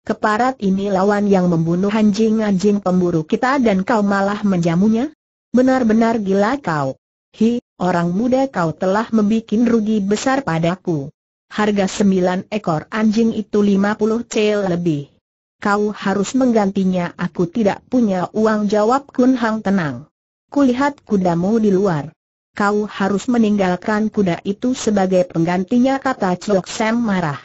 Keparat ini lawan yang membunuh anjing-anjing pemburu kita dan kau malah menjamunya? Benar-benar gila kau. Hi, orang muda kau telah membuat rugi besar padaku. Harga sembilan ekor anjing itu lima puluh cel lebih. Kau harus menggantinya aku tidak punya uang jawab Kun Hang tenang. Kulihat kudamu di luar. Kau harus meninggalkan kuda itu sebagai penggantinya kata Chok Sam marah.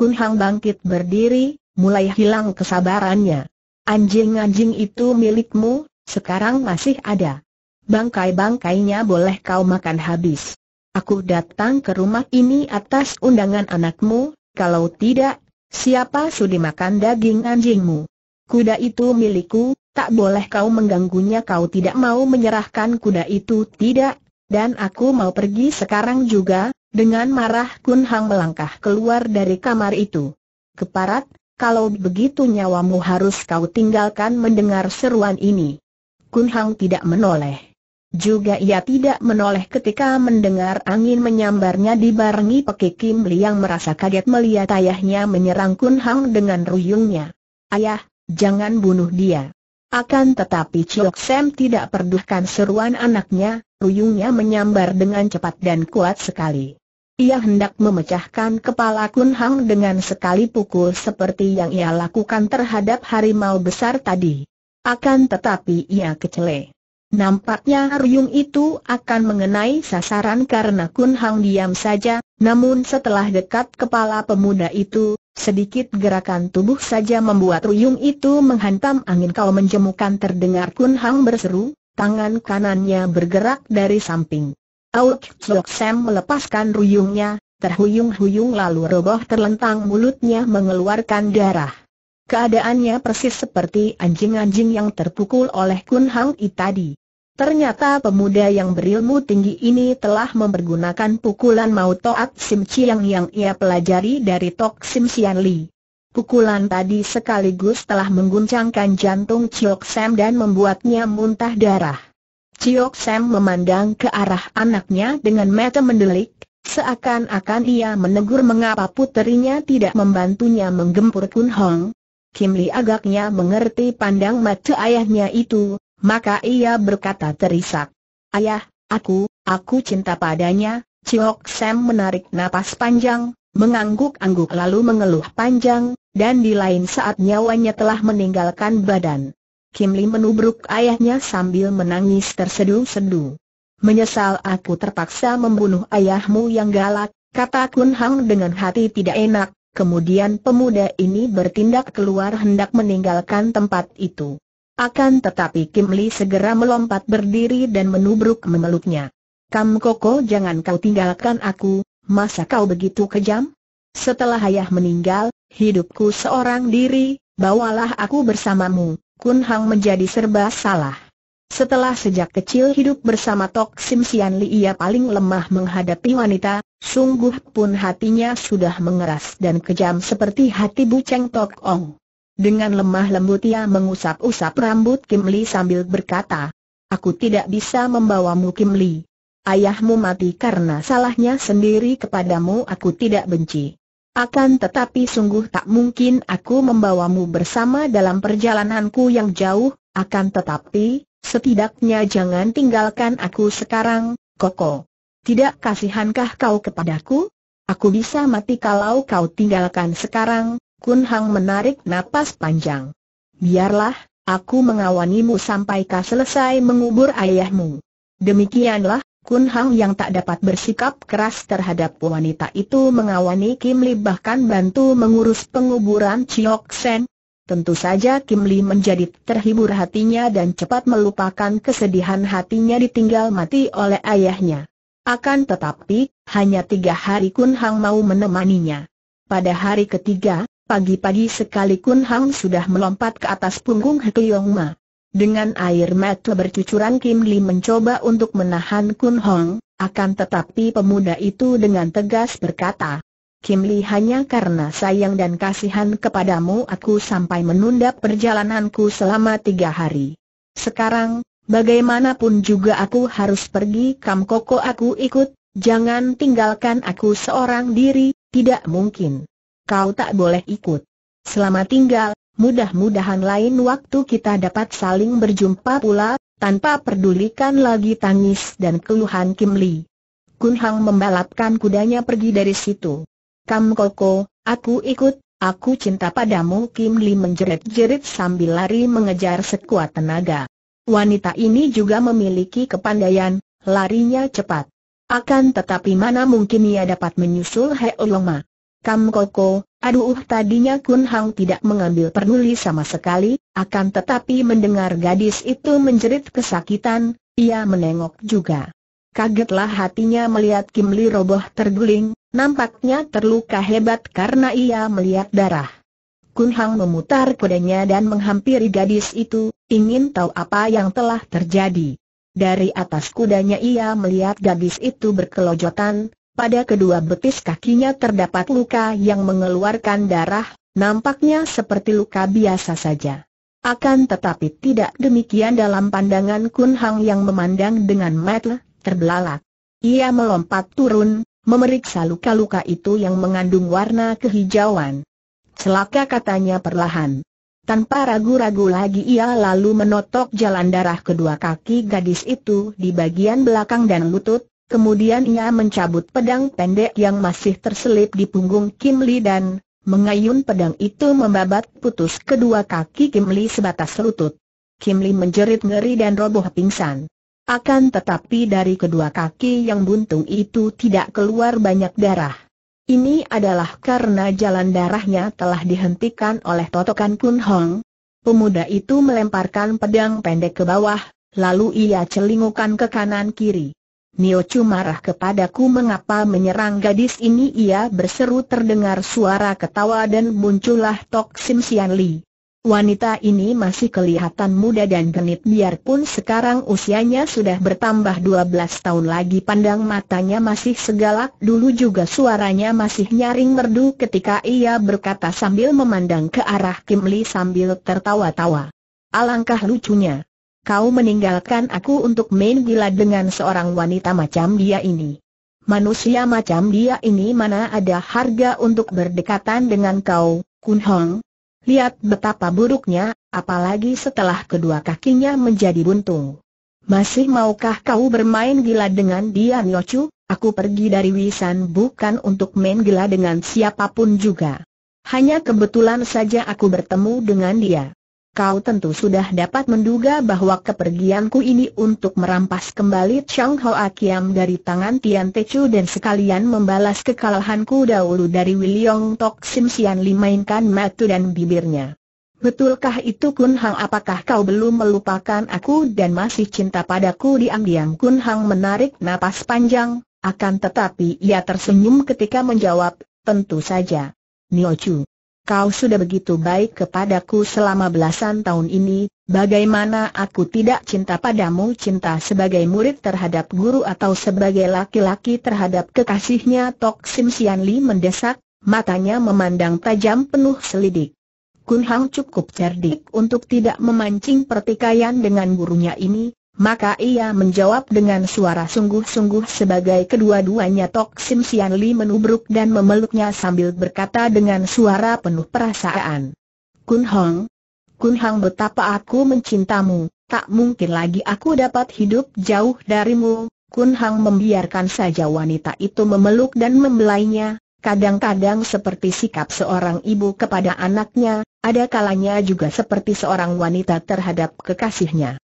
Kun Hang bangkit berdiri, mulai hilang kesabarannya. Anjing-anjing itu milikmu, sekarang masih ada. Bangkai-bangkainya boleh kau makan habis. Aku datang ke rumah ini atas undangan anakmu, kalau tidak, siapa sudi makan daging anjingmu? Kuda itu milikku, tak boleh kau mengganggunya kau tidak mau menyerahkan kuda itu tidak, dan aku mau pergi sekarang juga, dengan marah Kun Hang melangkah keluar dari kamar itu. Keparat, kalau begitu nyawamu harus kau tinggalkan mendengar seruan ini. Kun Hang tidak menoleh. Juga ia tidak menoleh ketika mendengar angin menyambarnya dibarengi Peki Kim Li yang merasa kaget melihat ayahnya menyerang Kun Hang dengan ruyungnya. Ayah, jangan bunuh dia. Akan tetapi Chiok Sam tidak perduhkan seruan anaknya, ruyungnya menyambar dengan cepat dan kuat sekali. Ia hendak memecahkan kepala Kun Hang dengan sekali pukul seperti yang ia lakukan terhadap harimau besar tadi. Akan tetapi ia kecele. Nampaknya Ryung itu akan mengenai sasaran karena Kun Hang diam saja, namun setelah dekat kepala pemuda itu, sedikit gerakan tubuh saja membuat Ryung itu menghantam angin kau menjemukan terdengar Kun Hang berseru, tangan kanannya bergerak dari samping. Auk Chok Sam melepaskan ruyungnya, terhuyung-huyung lalu roboh terlentang mulutnya mengeluarkan darah. Keadaannya persis seperti anjing-anjing yang terpukul oleh Kun Hang I tadi. Ternyata pemuda yang berilmu tinggi ini telah mempergunakan pukulan Mao Toat Sim Chiang yang ia pelajari dari Tok Sim Sian Li. Pukulan tadi sekaligus telah mengguncangkan jantung Chok Sam dan membuatnya muntah darah. Ciok Sam memandang ke arah anaknya dengan mata mendelik, seakan-akan ia menegur mengapa puterinya tidak membantunya menggempur Kun Hong. Kim Li agaknya mengerti pandang mata ayahnya itu, maka ia berkata terisak. Ayah, aku, aku cinta padanya, Ciok Sam menarik napas panjang, mengangguk-angguk lalu mengeluh panjang, dan di lain saat nyawanya telah meninggalkan badan. Kim Lim menubruk ayahnya sambil menangis terseduh sedu Menyesal aku terpaksa membunuh ayahmu yang galak, kata Kun Hang dengan hati tidak enak, kemudian pemuda ini bertindak keluar hendak meninggalkan tempat itu. Akan tetapi Kim Li segera melompat berdiri dan menubruk memeluknya. Kam Koko jangan kau tinggalkan aku, masa kau begitu kejam? Setelah ayah meninggal, hidupku seorang diri, bawalah aku bersamamu, Kun Hang menjadi serba salah. Setelah sejak kecil hidup bersama Tok Sim Sian Li ia paling lemah menghadapi wanita, sungguh pun hatinya sudah mengeras dan kejam seperti hati buceng Tok Ong. Dengan lemah lembut ia mengusap-usap rambut Kim Li sambil berkata, Aku tidak bisa membawamu Kim Li. Ayahmu mati karena salahnya sendiri kepadamu aku tidak benci. Akan tetapi sungguh tak mungkin aku membawamu bersama dalam perjalananku yang jauh, akan tetapi, setidaknya jangan tinggalkan aku sekarang, Koko. Tidak kasihankah kau kepadaku? Aku bisa mati kalau kau tinggalkan sekarang, Kun Hang menarik napas panjang. Biarlah, aku mengawanimu sampai kau selesai mengubur ayahmu. Demikianlah, Kun Hang yang tak dapat bersikap keras terhadap wanita itu mengawani Kim Li bahkan bantu mengurus penguburan Chiok Sen. Tentu saja Kim Li menjadi terhibur hatinya dan cepat melupakan kesedihan hatinya ditinggal mati oleh ayahnya. Akan tetapi, hanya tiga hari Kun Hang mau menemaninya. Pada hari ketiga, pagi-pagi sekali Kun Hang sudah melompat ke atas punggung Hekeyong Ma. Dengan air mata bercucuran Kim Lee mencoba untuk menahan Kun Hong, akan tetapi pemuda itu dengan tegas berkata, Kim Lee hanya karena sayang dan kasihan kepadamu aku sampai menunda perjalananku selama tiga hari. Sekarang, bagaimanapun juga aku harus pergi Kam Koko aku ikut, jangan tinggalkan aku seorang diri, tidak mungkin. Kau tak boleh ikut. Selamat tinggal, Mudah-mudahan lain waktu kita dapat saling berjumpa pula, tanpa pedulikan lagi tangis dan keluhan Kim Lee. Kun Hang membalapkan kudanya pergi dari situ. Kam Koko, aku ikut, aku cinta padamu Kim Lee menjerit-jerit sambil lari mengejar sekuat tenaga. Wanita ini juga memiliki kepandaian, larinya cepat. Akan tetapi mana mungkin ia dapat menyusul Heoloma. Kam Koko, aduh tadinya Kun Hang tidak mengambil peduli sama sekali, akan tetapi mendengar gadis itu menjerit kesakitan, ia menengok juga. Kagetlah hatinya melihat Kim Li roboh terguling, nampaknya terluka hebat karena ia melihat darah. Kun Hang memutar kudanya dan menghampiri gadis itu, ingin tahu apa yang telah terjadi. Dari atas kudanya ia melihat gadis itu berkelojotan, pada kedua betis kakinya terdapat luka yang mengeluarkan darah, nampaknya seperti luka biasa saja. Akan tetapi tidak demikian dalam pandangan Kun Hang yang memandang dengan mata terbelalak. Ia melompat turun, memeriksa luka-luka itu yang mengandung warna kehijauan. Celaka katanya perlahan. Tanpa ragu-ragu lagi ia lalu menotok jalan darah kedua kaki gadis itu di bagian belakang dan lutut, Kemudian ia mencabut pedang pendek yang masih terselip di punggung Kim Li dan mengayun pedang itu membabat putus kedua kaki Kim Li sebatas lutut. Kim Li menjerit ngeri dan roboh pingsan. Akan tetapi dari kedua kaki yang buntung itu tidak keluar banyak darah. Ini adalah karena jalan darahnya telah dihentikan oleh totokan Kun Hong. Pemuda itu melemparkan pedang pendek ke bawah, lalu ia celingukan ke kanan kiri. Niochu marah kepadaku mengapa menyerang gadis ini ia berseru terdengar suara ketawa dan muncullah Tok Sim Sian Li. Wanita ini masih kelihatan muda dan genit biarpun sekarang usianya sudah bertambah 12 tahun lagi pandang matanya masih segalak dulu juga suaranya masih nyaring merdu ketika ia berkata sambil memandang ke arah Kim Lee sambil tertawa-tawa. Alangkah lucunya kau meninggalkan aku untuk main gila dengan seorang wanita macam dia ini. Manusia macam dia ini mana ada harga untuk berdekatan dengan kau, Kun Hong. Lihat betapa buruknya, apalagi setelah kedua kakinya menjadi buntung. Masih maukah kau bermain gila dengan dia Nyocu? Aku pergi dari Wisan bukan untuk main gila dengan siapapun juga. Hanya kebetulan saja aku bertemu dengan dia kau tentu sudah dapat menduga bahwa kepergianku ini untuk merampas kembali Chang Hoa Kiam dari tangan Tian Te Chu dan sekalian membalas kekalahanku dahulu dari William Tok Sim Sian Li mainkan matu dan bibirnya. Betulkah itu Kun Hang apakah kau belum melupakan aku dan masih cinta padaku diam-diam Kun Hang menarik napas panjang, akan tetapi ia tersenyum ketika menjawab, tentu saja. Chu kau sudah begitu baik kepadaku selama belasan tahun ini, bagaimana aku tidak cinta padamu cinta sebagai murid terhadap guru atau sebagai laki-laki terhadap kekasihnya Tok Sim Sian Li mendesak, matanya memandang tajam penuh selidik. Kun Hang cukup cerdik untuk tidak memancing pertikaian dengan gurunya ini, maka ia menjawab dengan suara sungguh-sungguh sebagai kedua-duanya Tok Sim Sian Li menubruk dan memeluknya sambil berkata dengan suara penuh perasaan. Kun Hong, Kun Hong betapa aku mencintamu, tak mungkin lagi aku dapat hidup jauh darimu. Kun Hang membiarkan saja wanita itu memeluk dan membelainya, kadang-kadang seperti sikap seorang ibu kepada anaknya, ada kalanya juga seperti seorang wanita terhadap kekasihnya.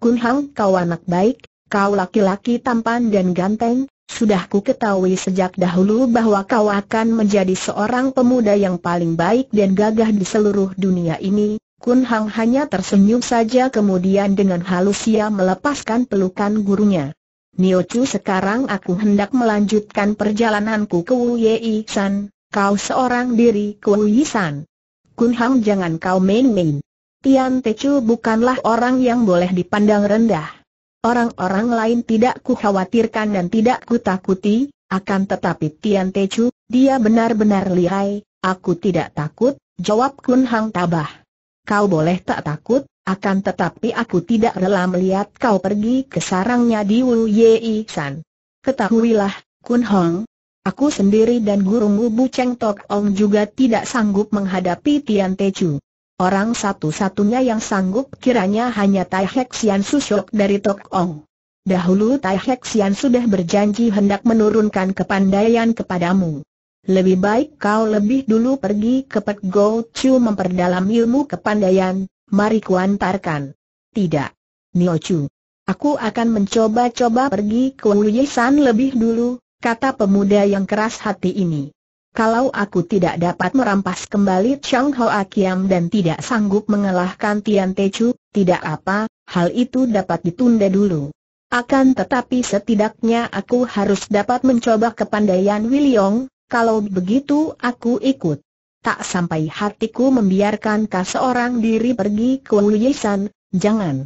Kun Hang kau anak baik, kau laki-laki tampan dan ganteng, sudah ku ketahui sejak dahulu bahwa kau akan menjadi seorang pemuda yang paling baik dan gagah di seluruh dunia ini. Kun Hang hanya tersenyum saja kemudian dengan halus ia melepaskan pelukan gurunya. Chu, sekarang aku hendak melanjutkan perjalananku ke Wu Yei San, kau seorang diri ke Wu San. Kun Hang jangan kau main-main. Tian Tecu bukanlah orang yang boleh dipandang rendah. Orang-orang lain tidak kukhawatirkan dan tidak kutakuti, akan tetapi Tian Tecu, dia benar-benar lihai, aku tidak takut, jawab Kun Hang tabah. Kau boleh tak takut, akan tetapi aku tidak rela melihat kau pergi ke sarangnya di Wu Yei San. Ketahuilah, Kun Hong, aku sendiri dan gurumu Bu Cheng Tok Ong juga tidak sanggup menghadapi Tian Tecu. Orang satu-satunya yang sanggup kiranya hanya Tai Hek Sian dari Tok Ong. Dahulu Tai Hek Sian sudah berjanji hendak menurunkan kepandaian kepadamu. Lebih baik kau lebih dulu pergi ke Pek Go Chu memperdalam ilmu kepandaian, mari kuantarkan. Tidak. Nio Chu. Aku akan mencoba-coba pergi ke San lebih dulu, kata pemuda yang keras hati ini. Kalau aku tidak dapat merampas kembali Chang Ho Akiam dan tidak sanggup mengalahkan Tian Techu, tidak apa, hal itu dapat ditunda dulu. Akan tetapi setidaknya aku harus dapat mencoba kepandaian Wiliong, kalau begitu aku ikut. Tak sampai hatiku membiarkan kau seorang diri pergi ke Wuyesan, jangan.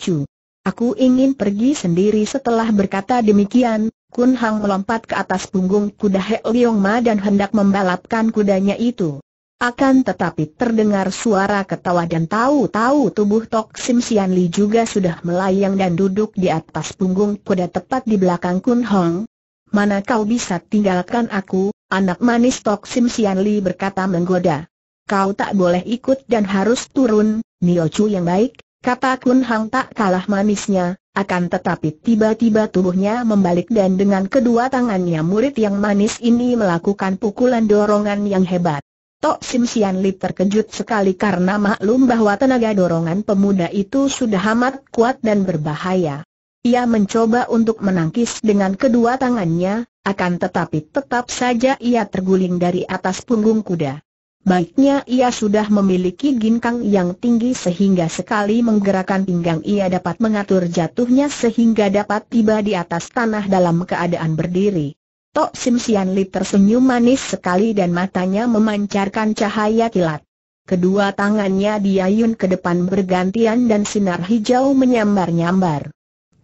Chu, Aku ingin pergi sendiri setelah berkata demikian, Kun Hang melompat ke atas punggung kuda He Leong Ma dan hendak membalapkan kudanya itu. Akan tetapi terdengar suara ketawa dan tahu-tahu tubuh Tok Sim Sian Li juga sudah melayang dan duduk di atas punggung kuda tepat di belakang Kun Hong. Mana kau bisa tinggalkan aku, anak manis Tok Sim Sian Li berkata menggoda. Kau tak boleh ikut dan harus turun, Nio Chu yang baik, kata Kun Hang tak kalah manisnya, akan tetapi tiba-tiba tubuhnya membalik dan dengan kedua tangannya murid yang manis ini melakukan pukulan dorongan yang hebat. Tok Sim Sian Lip terkejut sekali karena maklum bahwa tenaga dorongan pemuda itu sudah amat kuat dan berbahaya. Ia mencoba untuk menangkis dengan kedua tangannya, akan tetapi tetap saja ia terguling dari atas punggung kuda. Baiknya ia sudah memiliki ginkang yang tinggi sehingga sekali menggerakkan pinggang ia dapat mengatur jatuhnya sehingga dapat tiba di atas tanah dalam keadaan berdiri. Tok Sim Sian Li tersenyum manis sekali dan matanya memancarkan cahaya kilat. Kedua tangannya diayun ke depan bergantian dan sinar hijau menyambar-nyambar.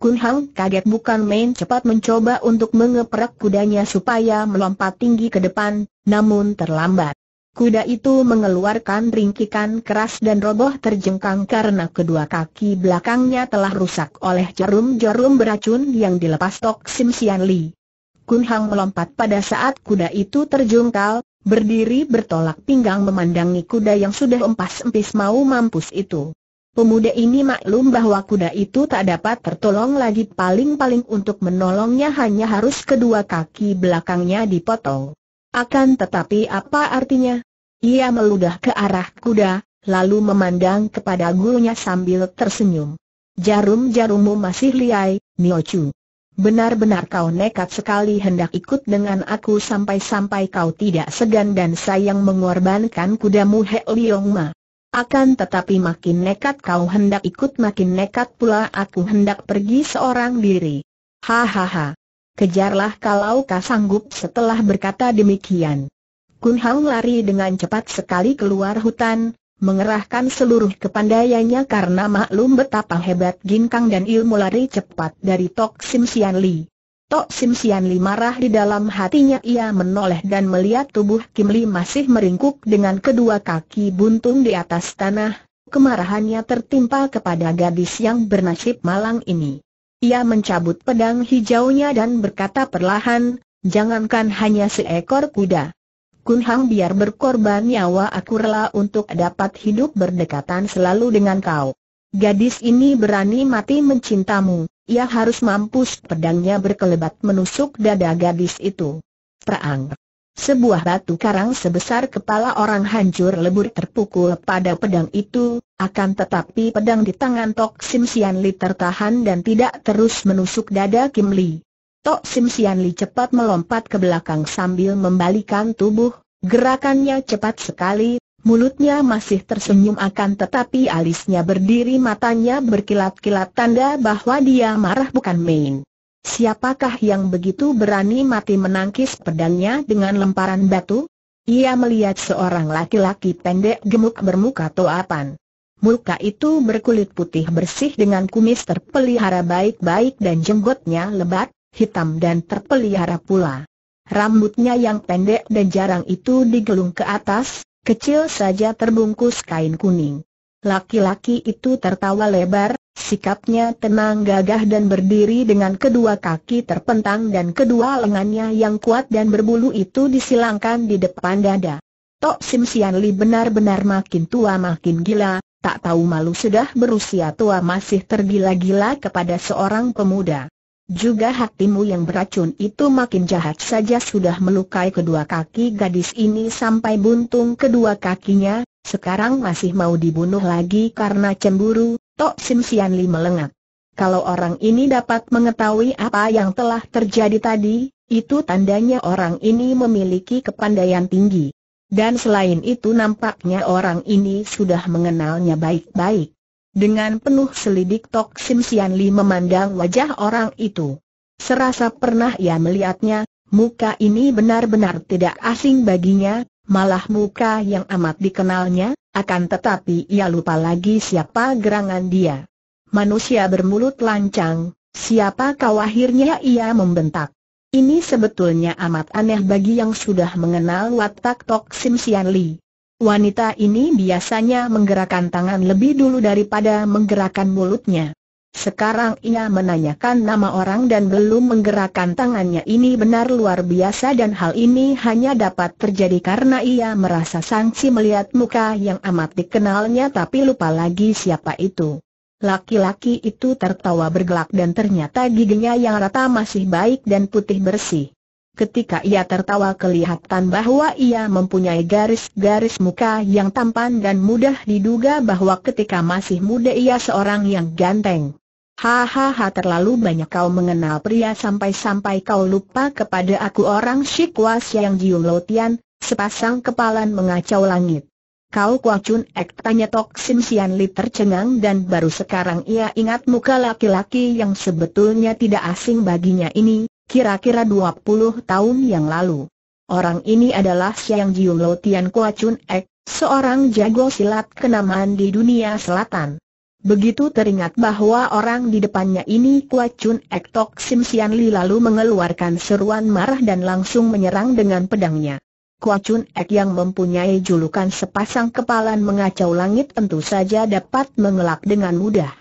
Kun Hang kaget bukan main cepat mencoba untuk mengeprak kudanya supaya melompat tinggi ke depan, namun terlambat. Kuda itu mengeluarkan ringkikan keras dan roboh terjengkang karena kedua kaki belakangnya telah rusak oleh jarum-jarum beracun yang dilepas Tok Sim Sian Li. Kun Hang melompat pada saat kuda itu terjungkal, berdiri bertolak pinggang memandangi kuda yang sudah empas-empis mau mampus itu. Pemuda ini maklum bahwa kuda itu tak dapat tertolong lagi paling-paling untuk menolongnya hanya harus kedua kaki belakangnya dipotong. Akan tetapi apa artinya? Ia meludah ke arah kuda, lalu memandang kepada gurunya sambil tersenyum. Jarum-jarummu masih liai, Chu. Benar-benar kau nekat sekali hendak ikut dengan aku sampai-sampai kau tidak segan dan sayang mengorbankan kudamu He Liong Ma. Akan tetapi makin nekat kau hendak ikut makin nekat pula aku hendak pergi seorang diri. Hahaha. Kejarlah kalau kau sanggup setelah berkata demikian. Kun Hao lari dengan cepat sekali keluar hutan, mengerahkan seluruh kepandaiannya karena maklum betapa hebat ginkang dan ilmu lari cepat dari Tok Sim Sian Li. Tok Sim Sian Li marah di dalam hatinya ia menoleh dan melihat tubuh Kim Li masih meringkuk dengan kedua kaki buntung di atas tanah, kemarahannya tertimpa kepada gadis yang bernasib malang ini. Ia mencabut pedang hijaunya dan berkata perlahan, jangankan hanya seekor kuda. Kun Hang biar berkorban nyawa aku rela untuk dapat hidup berdekatan selalu dengan kau. Gadis ini berani mati mencintamu, ia harus mampus pedangnya berkelebat menusuk dada gadis itu. Perang sebuah batu karang sebesar kepala orang hancur lebur terpukul pada pedang itu, akan tetapi pedang di tangan Tok Sim Sian Li tertahan dan tidak terus menusuk dada Kim Li. Tok Sim Sian Li cepat melompat ke belakang sambil membalikan tubuh, gerakannya cepat sekali, mulutnya masih tersenyum akan tetapi alisnya berdiri matanya berkilat-kilat tanda bahwa dia marah bukan main. Siapakah yang begitu berani mati menangkis pedangnya dengan lemparan batu? Ia melihat seorang laki-laki pendek gemuk bermuka toapan. Muka itu berkulit putih bersih dengan kumis terpelihara baik-baik dan jenggotnya lebat, hitam dan terpelihara pula. Rambutnya yang pendek dan jarang itu digelung ke atas, kecil saja terbungkus kain kuning. Laki-laki itu tertawa lebar, sikapnya tenang gagah dan berdiri dengan kedua kaki terpentang dan kedua lengannya yang kuat dan berbulu itu disilangkan di depan dada. Tok Sim Sian Li benar-benar makin tua makin gila, tak tahu malu sudah berusia tua masih tergila-gila kepada seorang pemuda. Juga hatimu yang beracun itu makin jahat saja sudah melukai kedua kaki gadis ini sampai buntung kedua kakinya, sekarang masih mau dibunuh lagi karena cemburu, Tok Sim Sian Li melengak. Kalau orang ini dapat mengetahui apa yang telah terjadi tadi, itu tandanya orang ini memiliki kepandaian tinggi. Dan selain itu nampaknya orang ini sudah mengenalnya baik-baik. Dengan penuh selidik Tok Sim Sian Li memandang wajah orang itu. Serasa pernah ia melihatnya, muka ini benar-benar tidak asing baginya, malah muka yang amat dikenalnya, akan tetapi ia lupa lagi siapa gerangan dia. Manusia bermulut lancang, siapa kau akhirnya ia membentak. Ini sebetulnya amat aneh bagi yang sudah mengenal watak Tok Sim Sian Li. Wanita ini biasanya menggerakkan tangan lebih dulu daripada menggerakkan mulutnya. Sekarang ia menanyakan nama orang dan belum menggerakkan tangannya ini benar luar biasa dan hal ini hanya dapat terjadi karena ia merasa sangsi melihat muka yang amat dikenalnya tapi lupa lagi siapa itu. Laki-laki itu tertawa bergelak dan ternyata giginya yang rata masih baik dan putih bersih. Ketika ia tertawa kelihatan bahwa ia mempunyai garis-garis muka yang tampan dan mudah diduga bahwa ketika masih muda ia seorang yang ganteng. Hahaha terlalu banyak kau mengenal pria sampai-sampai kau lupa kepada aku orang Shikwa yang Jiung Lotian, sepasang kepalan mengacau langit. Kau kuacun ek tanya Tok Sim Sian Li tercengang dan baru sekarang ia ingat muka laki-laki yang sebetulnya tidak asing baginya ini, kira-kira 20 tahun yang lalu. Orang ini adalah Siang Jiung Lotian Kuacun Ek, seorang jago silat kenamaan di dunia selatan. Begitu teringat bahwa orang di depannya ini Kuat Chun Ek Sim Sian Li lalu mengeluarkan seruan marah dan langsung menyerang dengan pedangnya. Kuacun Chun Ek yang mempunyai julukan sepasang kepalan mengacau langit tentu saja dapat mengelak dengan mudah.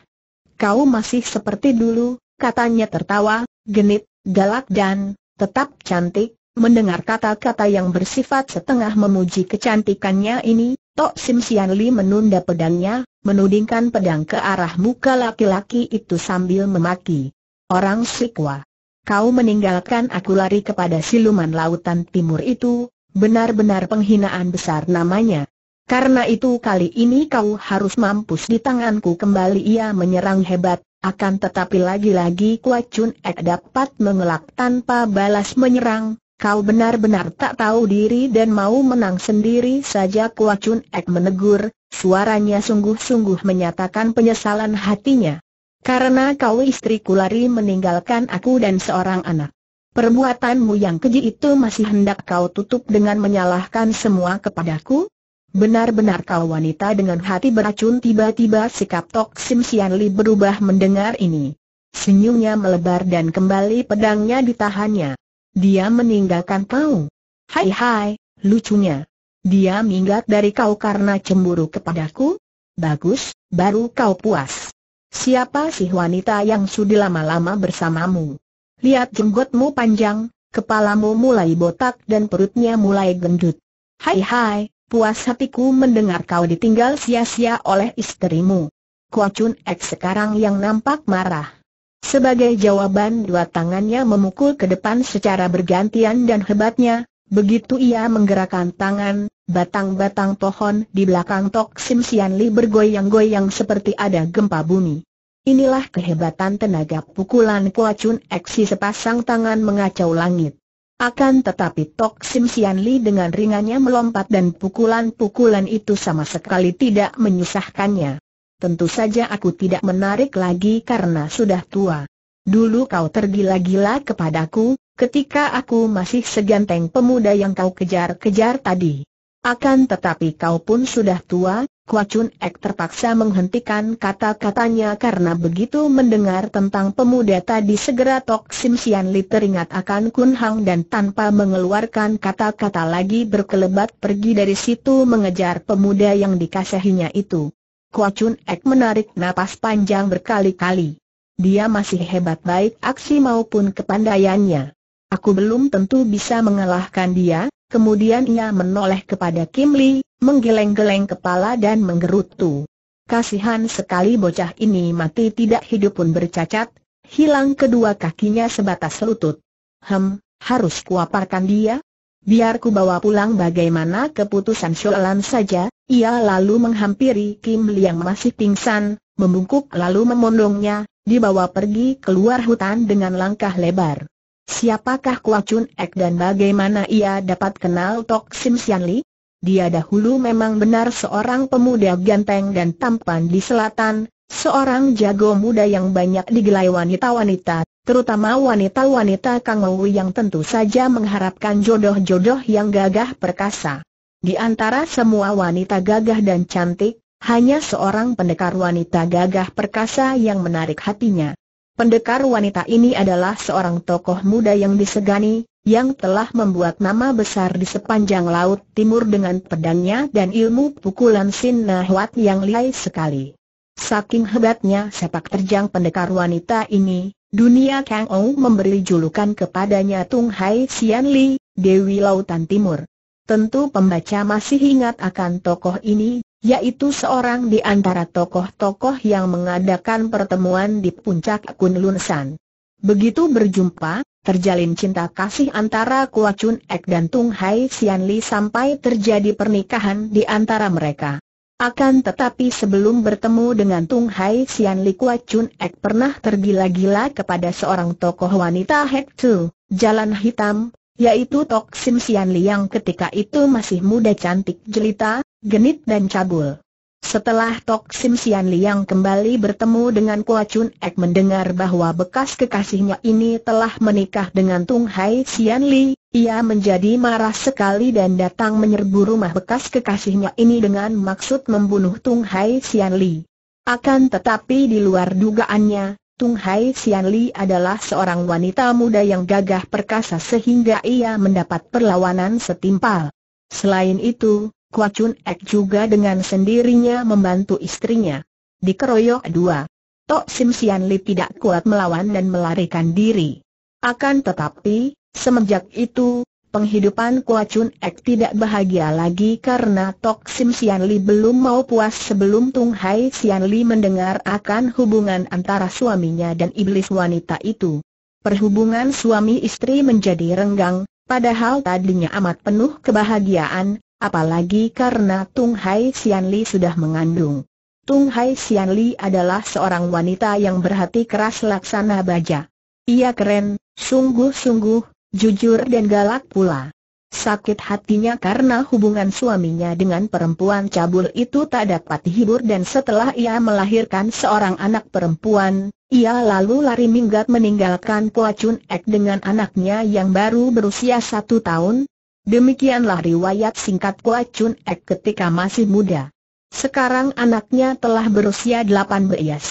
Kau masih seperti dulu, katanya tertawa, genit, galak dan tetap cantik. Mendengar kata-kata yang bersifat setengah memuji kecantikannya ini, Tok Sim Sian Li menunda pedangnya, menudingkan pedang ke arah muka laki-laki itu sambil memaki. Orang Sikwa. Kau meninggalkan aku lari kepada siluman lautan timur itu, benar-benar penghinaan besar namanya. Karena itu kali ini kau harus mampus di tanganku kembali ia menyerang hebat, akan tetapi lagi-lagi Kuat Chun Ek dapat mengelak tanpa balas menyerang, Kau benar-benar tak tahu diri dan mau menang sendiri saja Kua Chun Ek menegur, suaranya sungguh-sungguh menyatakan penyesalan hatinya. Karena kau istriku lari meninggalkan aku dan seorang anak. Perbuatanmu yang keji itu masih hendak kau tutup dengan menyalahkan semua kepadaku? Benar-benar kau wanita dengan hati beracun tiba-tiba sikap Tok Sim Sian Li berubah mendengar ini. Senyumnya melebar dan kembali pedangnya ditahannya. Dia meninggalkan kau. Hai hai, lucunya. Dia minggat dari kau karena cemburu kepadaku? Bagus, baru kau puas. Siapa sih wanita yang sudah lama-lama bersamamu? Lihat jenggotmu panjang, kepalamu mulai botak dan perutnya mulai gendut. Hai hai, puas hatiku mendengar kau ditinggal sia-sia oleh istrimu. Kuacun X sekarang yang nampak marah. Sebagai jawaban dua tangannya memukul ke depan secara bergantian dan hebatnya, begitu ia menggerakkan tangan, batang-batang pohon di belakang Tok Sim Sian Li bergoyang-goyang seperti ada gempa bumi. Inilah kehebatan tenaga pukulan Kuacun Eksi sepasang tangan mengacau langit. Akan tetapi Tok Sim Sian Li dengan ringannya melompat dan pukulan-pukulan itu sama sekali tidak menyusahkannya tentu saja aku tidak menarik lagi karena sudah tua. Dulu kau tergila-gila kepadaku, ketika aku masih seganteng pemuda yang kau kejar-kejar tadi. Akan tetapi kau pun sudah tua, Kwa Chun Ek terpaksa menghentikan kata-katanya karena begitu mendengar tentang pemuda tadi segera Tok Sim Sian Li teringat akan Kun Hang dan tanpa mengeluarkan kata-kata lagi berkelebat pergi dari situ mengejar pemuda yang dikasihinya itu. Kua Chun Ek menarik napas panjang berkali-kali. Dia masih hebat baik aksi maupun kepandaiannya. Aku belum tentu bisa mengalahkan dia, kemudian ia menoleh kepada Kim Lee, menggeleng-geleng kepala dan menggerutu. Kasihan sekali bocah ini mati tidak hidup pun bercacat, hilang kedua kakinya sebatas lutut. Hem, harus kuaparkan dia? Biar ku bawa pulang bagaimana keputusan Sholan saja, ia lalu menghampiri Kim Liang masih pingsan, membungkuk lalu memondongnya, dibawa pergi keluar hutan dengan langkah lebar. Siapakah Kua Chun Ek dan bagaimana ia dapat kenal Tok Sim Sian Li? Dia dahulu memang benar seorang pemuda ganteng dan tampan di selatan, seorang jago muda yang banyak digelai wanita-wanita, terutama wanita-wanita Kangowu yang tentu saja mengharapkan jodoh-jodoh yang gagah perkasa. Di antara semua wanita gagah dan cantik, hanya seorang pendekar wanita gagah perkasa yang menarik hatinya. Pendekar wanita ini adalah seorang tokoh muda yang disegani, yang telah membuat nama besar di sepanjang Laut Timur dengan pedangnya dan ilmu pukulan Sin Nahwat yang lihai sekali. Saking hebatnya sepak terjang pendekar wanita ini, Dunia Kang Ou memberi julukan kepadanya Tung Hai Xian Li, Dewi Lautan Timur. Tentu pembaca masih ingat akan tokoh ini, yaitu seorang di antara tokoh-tokoh yang mengadakan pertemuan di puncak Kunlun San. Begitu berjumpa, terjalin cinta kasih antara Kua Chun Ek dan Tung Hai Xian Li sampai terjadi pernikahan di antara mereka. Akan tetapi sebelum bertemu dengan Tung Hai Sian Li Kua Chun Ek pernah tergila-gila kepada seorang tokoh wanita Hek Tu, Jalan Hitam, yaitu Tok Sim Sian Li yang ketika itu masih muda cantik jelita, genit dan cabul. Setelah Tok Sim Sian Li yang kembali bertemu dengan Kua Chun Ek mendengar bahwa bekas kekasihnya ini telah menikah dengan Tung Hai Sian Li, ia menjadi marah sekali dan datang menyerbu rumah bekas kekasihnya ini dengan maksud membunuh Tung Hai Sian Li. Akan tetapi di luar dugaannya, Tung Hai Sian Li adalah seorang wanita muda yang gagah perkasa sehingga ia mendapat perlawanan setimpal. Selain itu, Kwa Chun Ek juga dengan sendirinya membantu istrinya. Dikeroyok dua. Tok Sim Sian Li tidak kuat melawan dan melarikan diri. Akan tetapi, Semenjak itu, penghidupan Kua Chun Ek tidak bahagia lagi karena Tok Sim Sian Li belum mau puas sebelum Tung Hai Sian Li mendengar akan hubungan antara suaminya dan iblis wanita itu. Perhubungan suami istri menjadi renggang, padahal tadinya amat penuh kebahagiaan, apalagi karena Tung Hai Sian Li sudah mengandung. Tung Hai Sian Li adalah seorang wanita yang berhati keras laksana baja. Ia keren, sungguh-sungguh, jujur dan galak pula. Sakit hatinya karena hubungan suaminya dengan perempuan cabul itu tak dapat dihibur dan setelah ia melahirkan seorang anak perempuan, ia lalu lari minggat meninggalkan Kuacun Ek dengan anaknya yang baru berusia satu tahun. Demikianlah riwayat singkat Kuacun Ek ketika masih muda. Sekarang anaknya telah berusia belas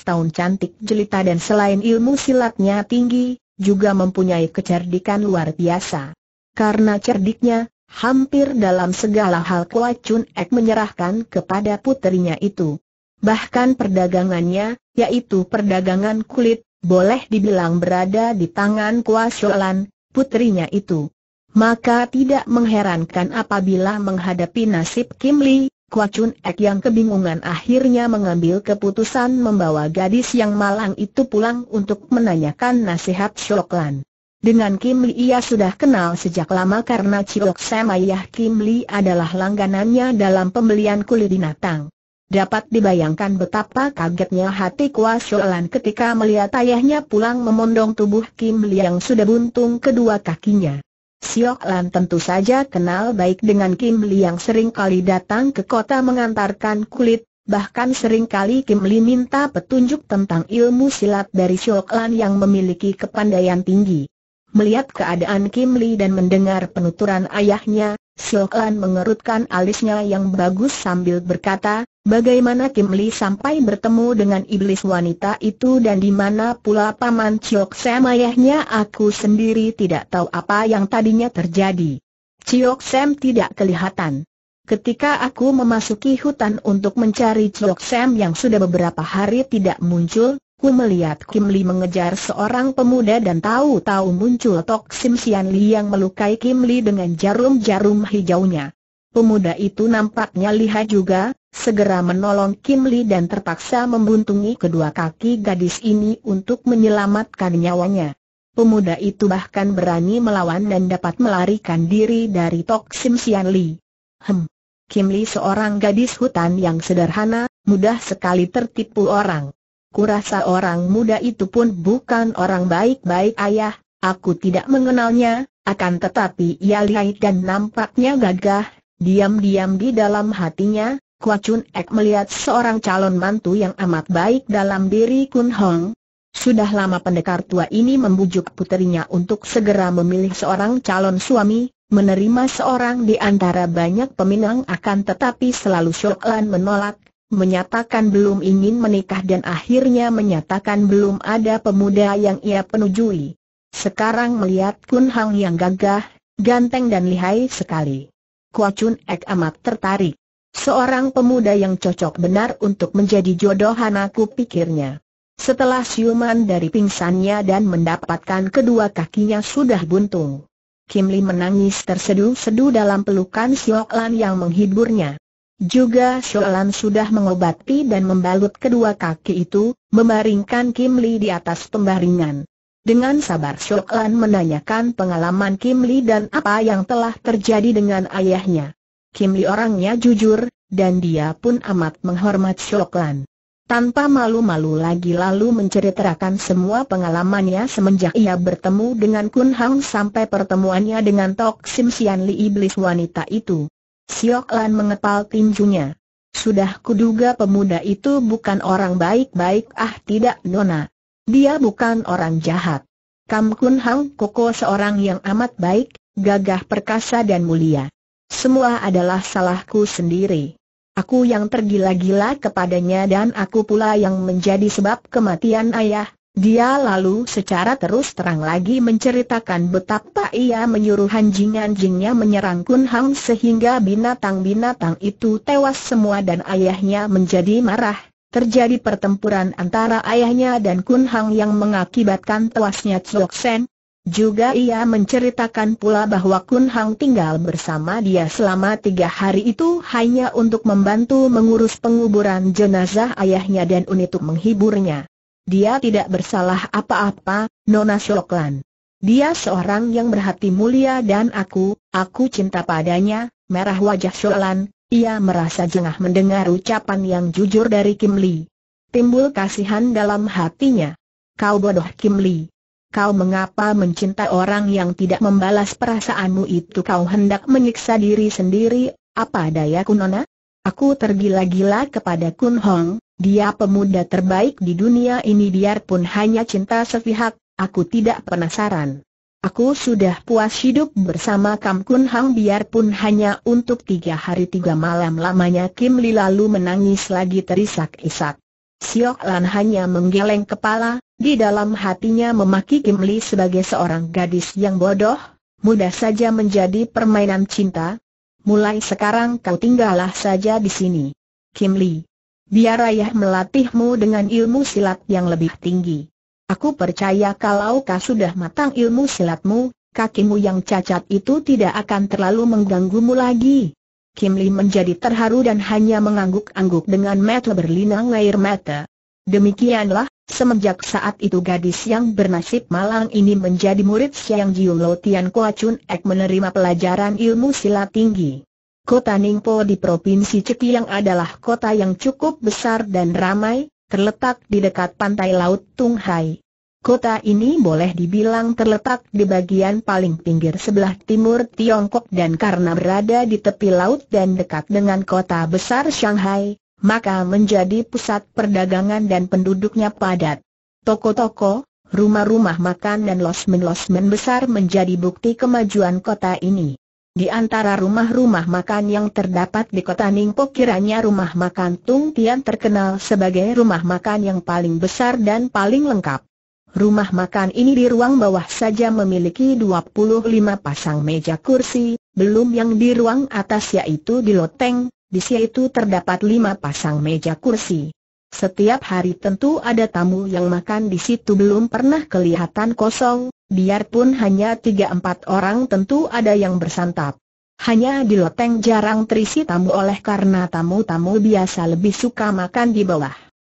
tahun cantik jelita dan selain ilmu silatnya tinggi, juga mempunyai kecerdikan luar biasa. Karena cerdiknya, hampir dalam segala hal Kua Chun Ek menyerahkan kepada putrinya itu. Bahkan perdagangannya, yaitu perdagangan kulit, boleh dibilang berada di tangan Kua Sholan, putrinya itu. Maka tidak mengherankan apabila menghadapi nasib Kim Lee, Kwa Chun Ek yang kebingungan akhirnya mengambil keputusan membawa gadis yang malang itu pulang untuk menanyakan nasihat Shok Lan. Dengan Kim Lee ia sudah kenal sejak lama karena Cilok Sam ayah Kim Lee adalah langganannya dalam pembelian kulit binatang. Dapat dibayangkan betapa kagetnya hati Shok Lan ketika melihat ayahnya pulang memondong tubuh Kim Lee yang sudah buntung kedua kakinya. Siok Lan tentu saja kenal baik dengan Kim Li yang sering kali datang ke kota mengantarkan kulit, bahkan sering kali Kim Li minta petunjuk tentang ilmu silat dari Siok Lan yang memiliki kepandaian tinggi. Melihat keadaan Kim Li dan mendengar penuturan ayahnya, Siok Lan mengerutkan alisnya yang bagus sambil berkata, Bagaimana Kim Li sampai bertemu dengan iblis wanita itu dan di mana pula Paman Chiok Sam ayahnya aku sendiri tidak tahu apa yang tadinya terjadi. Chiok Sam tidak kelihatan. Ketika aku memasuki hutan untuk mencari Chiok Sam yang sudah beberapa hari tidak muncul, ku melihat Kim Li mengejar seorang pemuda dan tahu-tahu muncul Tok Sim Sian Li yang melukai Kim Li dengan jarum-jarum hijaunya. Pemuda itu nampaknya lihat juga, segera menolong Kim Lee dan terpaksa membuntungi kedua kaki gadis ini untuk menyelamatkan nyawanya. Pemuda itu bahkan berani melawan dan dapat melarikan diri dari Tok Sim Sian Li. Hem. Kim Lee seorang gadis hutan yang sederhana, mudah sekali tertipu orang. Kurasa orang muda itu pun bukan orang baik-baik ayah, aku tidak mengenalnya, akan tetapi ia lihai dan nampaknya gagah, diam-diam di dalam hatinya, Kua Chun Ek melihat seorang calon mantu yang amat baik dalam diri Kun Hong. Sudah lama pendekar tua ini membujuk puterinya untuk segera memilih seorang calon suami, menerima seorang di antara banyak peminang akan tetapi selalu Shok Lan menolak, menyatakan belum ingin menikah dan akhirnya menyatakan belum ada pemuda yang ia penujui. Sekarang melihat Kun Hong yang gagah, ganteng dan lihai sekali. Kua Chun Ek amat tertarik. Seorang pemuda yang cocok benar untuk menjadi jodohan aku pikirnya. Setelah siuman dari pingsannya dan mendapatkan kedua kakinya sudah buntung. Kim Lee menangis tersedu-sedu dalam pelukan Siok Lan yang menghiburnya. Juga Siok Lan sudah mengobati dan membalut kedua kaki itu, membaringkan Kim Lee di atas pembaringan. Dengan sabar Siok Lan menanyakan pengalaman Kim Lee dan apa yang telah terjadi dengan ayahnya. Kim Li orangnya jujur, dan dia pun amat menghormat Shok Lan. Tanpa malu-malu lagi lalu menceritakan semua pengalamannya semenjak ia bertemu dengan Kun Hang sampai pertemuannya dengan Tok Sim Sian Li iblis wanita itu. Siok Lan mengepal tinjunya. Sudah kuduga pemuda itu bukan orang baik-baik ah tidak Nona. Dia bukan orang jahat. Kam Kun Hang Koko seorang yang amat baik, gagah perkasa dan mulia. Semua adalah salahku sendiri. Aku yang tergila-gila kepadanya dan aku pula yang menjadi sebab kematian ayah. Dia lalu secara terus terang lagi menceritakan betapa ia menyuruh anjing-anjingnya menyerang Kun Hang sehingga binatang-binatang itu tewas semua dan ayahnya menjadi marah. Terjadi pertempuran antara ayahnya dan Kun Hang yang mengakibatkan tewasnya Chok Sen, juga ia menceritakan pula bahwa Kun Hang tinggal bersama dia selama tiga hari itu hanya untuk membantu mengurus penguburan jenazah ayahnya dan untuk menghiburnya. Dia tidak bersalah apa-apa, Nona Shoklan. Dia seorang yang berhati mulia dan aku, aku cinta padanya, merah wajah Shoklan, ia merasa jengah mendengar ucapan yang jujur dari Kim Lee. Timbul kasihan dalam hatinya. Kau bodoh Kim Lee. Kau mengapa mencinta orang yang tidak membalas perasaanmu itu kau hendak menyiksa diri sendiri, apa daya kunona? Aku tergila-gila kepada Kun Hong, dia pemuda terbaik di dunia ini biarpun hanya cinta sepihak, aku tidak penasaran. Aku sudah puas hidup bersama Kam Kun Hong. biarpun hanya untuk tiga hari tiga malam lamanya Kim Li lalu menangis lagi terisak-isak. Siok Lan hanya menggeleng kepala, di dalam hatinya memaki Kim Lee sebagai seorang gadis yang bodoh, mudah saja menjadi permainan cinta. Mulai sekarang kau tinggallah saja di sini. Kim Lee. Biar ayah melatihmu dengan ilmu silat yang lebih tinggi. Aku percaya kalau kau sudah matang ilmu silatmu, kakimu yang cacat itu tidak akan terlalu mengganggumu lagi. Kim Lee menjadi terharu dan hanya mengangguk-angguk dengan mata berlinang air mata. Demikianlah Semenjak saat itu gadis yang bernasib malang ini menjadi murid Siang Jium Lo Tian Kua Chun Ek menerima pelajaran ilmu silat tinggi. Kota Ningpo di Provinsi Cekiang adalah kota yang cukup besar dan ramai, terletak di dekat pantai laut Tung Hai. Kota ini boleh dibilang terletak di bagian paling pinggir sebelah timur Tiongkok dan karena berada di tepi laut dan dekat dengan kota besar Shanghai, maka menjadi pusat perdagangan dan penduduknya padat. Toko-toko, rumah-rumah makan dan losmen-losmen besar menjadi bukti kemajuan kota ini. Di antara rumah-rumah makan yang terdapat di kota Ningpo kiranya rumah makan Tung Tian terkenal sebagai rumah makan yang paling besar dan paling lengkap. Rumah makan ini di ruang bawah saja memiliki 25 pasang meja kursi, belum yang di ruang atas yaitu di loteng, di itu terdapat lima pasang meja kursi. Setiap hari tentu ada tamu yang makan di situ belum pernah kelihatan kosong, biarpun hanya tiga empat orang tentu ada yang bersantap. Hanya di loteng jarang terisi tamu oleh karena tamu-tamu biasa lebih suka makan di bawah.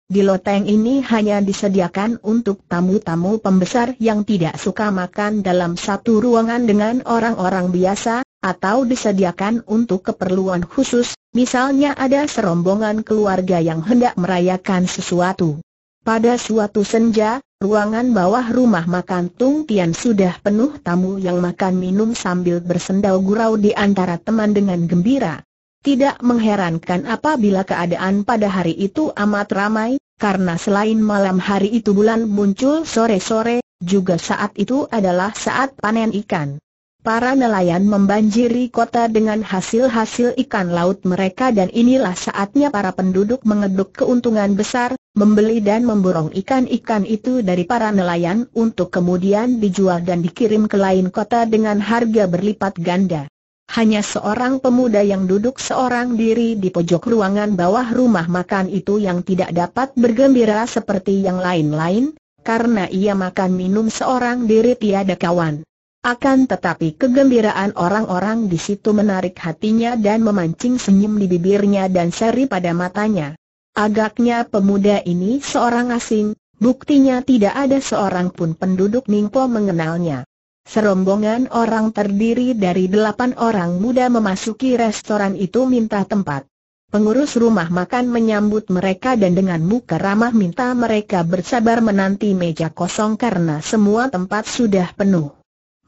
Di loteng ini hanya disediakan untuk tamu-tamu pembesar yang tidak suka makan dalam satu ruangan dengan orang-orang biasa, atau disediakan untuk keperluan khusus, misalnya ada serombongan keluarga yang hendak merayakan sesuatu. Pada suatu senja, ruangan bawah rumah makan Tung Tian sudah penuh tamu yang makan minum sambil bersendau gurau di antara teman dengan gembira. Tidak mengherankan apabila keadaan pada hari itu amat ramai, karena selain malam hari itu bulan muncul sore-sore, juga saat itu adalah saat panen ikan. Para nelayan membanjiri kota dengan hasil-hasil ikan laut mereka dan inilah saatnya para penduduk mengeduk keuntungan besar, membeli dan memborong ikan-ikan itu dari para nelayan untuk kemudian dijual dan dikirim ke lain kota dengan harga berlipat ganda. Hanya seorang pemuda yang duduk seorang diri di pojok ruangan bawah rumah makan itu yang tidak dapat bergembira seperti yang lain-lain, karena ia makan minum seorang diri tiada kawan. Akan tetapi kegembiraan orang-orang di situ menarik hatinya dan memancing senyum di bibirnya dan seri pada matanya. Agaknya pemuda ini seorang asing, buktinya tidak ada seorang pun penduduk Ningpo mengenalnya. Serombongan orang terdiri dari delapan orang muda memasuki restoran itu minta tempat. Pengurus rumah makan menyambut mereka dan dengan muka ramah minta mereka bersabar menanti meja kosong karena semua tempat sudah penuh.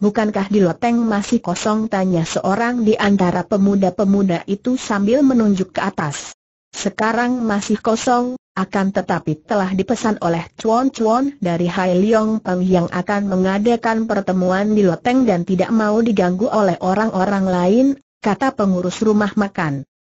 Bukankah di loteng masih kosong tanya seorang di antara pemuda-pemuda itu sambil menunjuk ke atas. Sekarang masih kosong, akan tetapi telah dipesan oleh Chuan Chuan dari Hai Leong Peng yang akan mengadakan pertemuan di loteng dan tidak mau diganggu oleh orang-orang lain, kata pengurus rumah makan.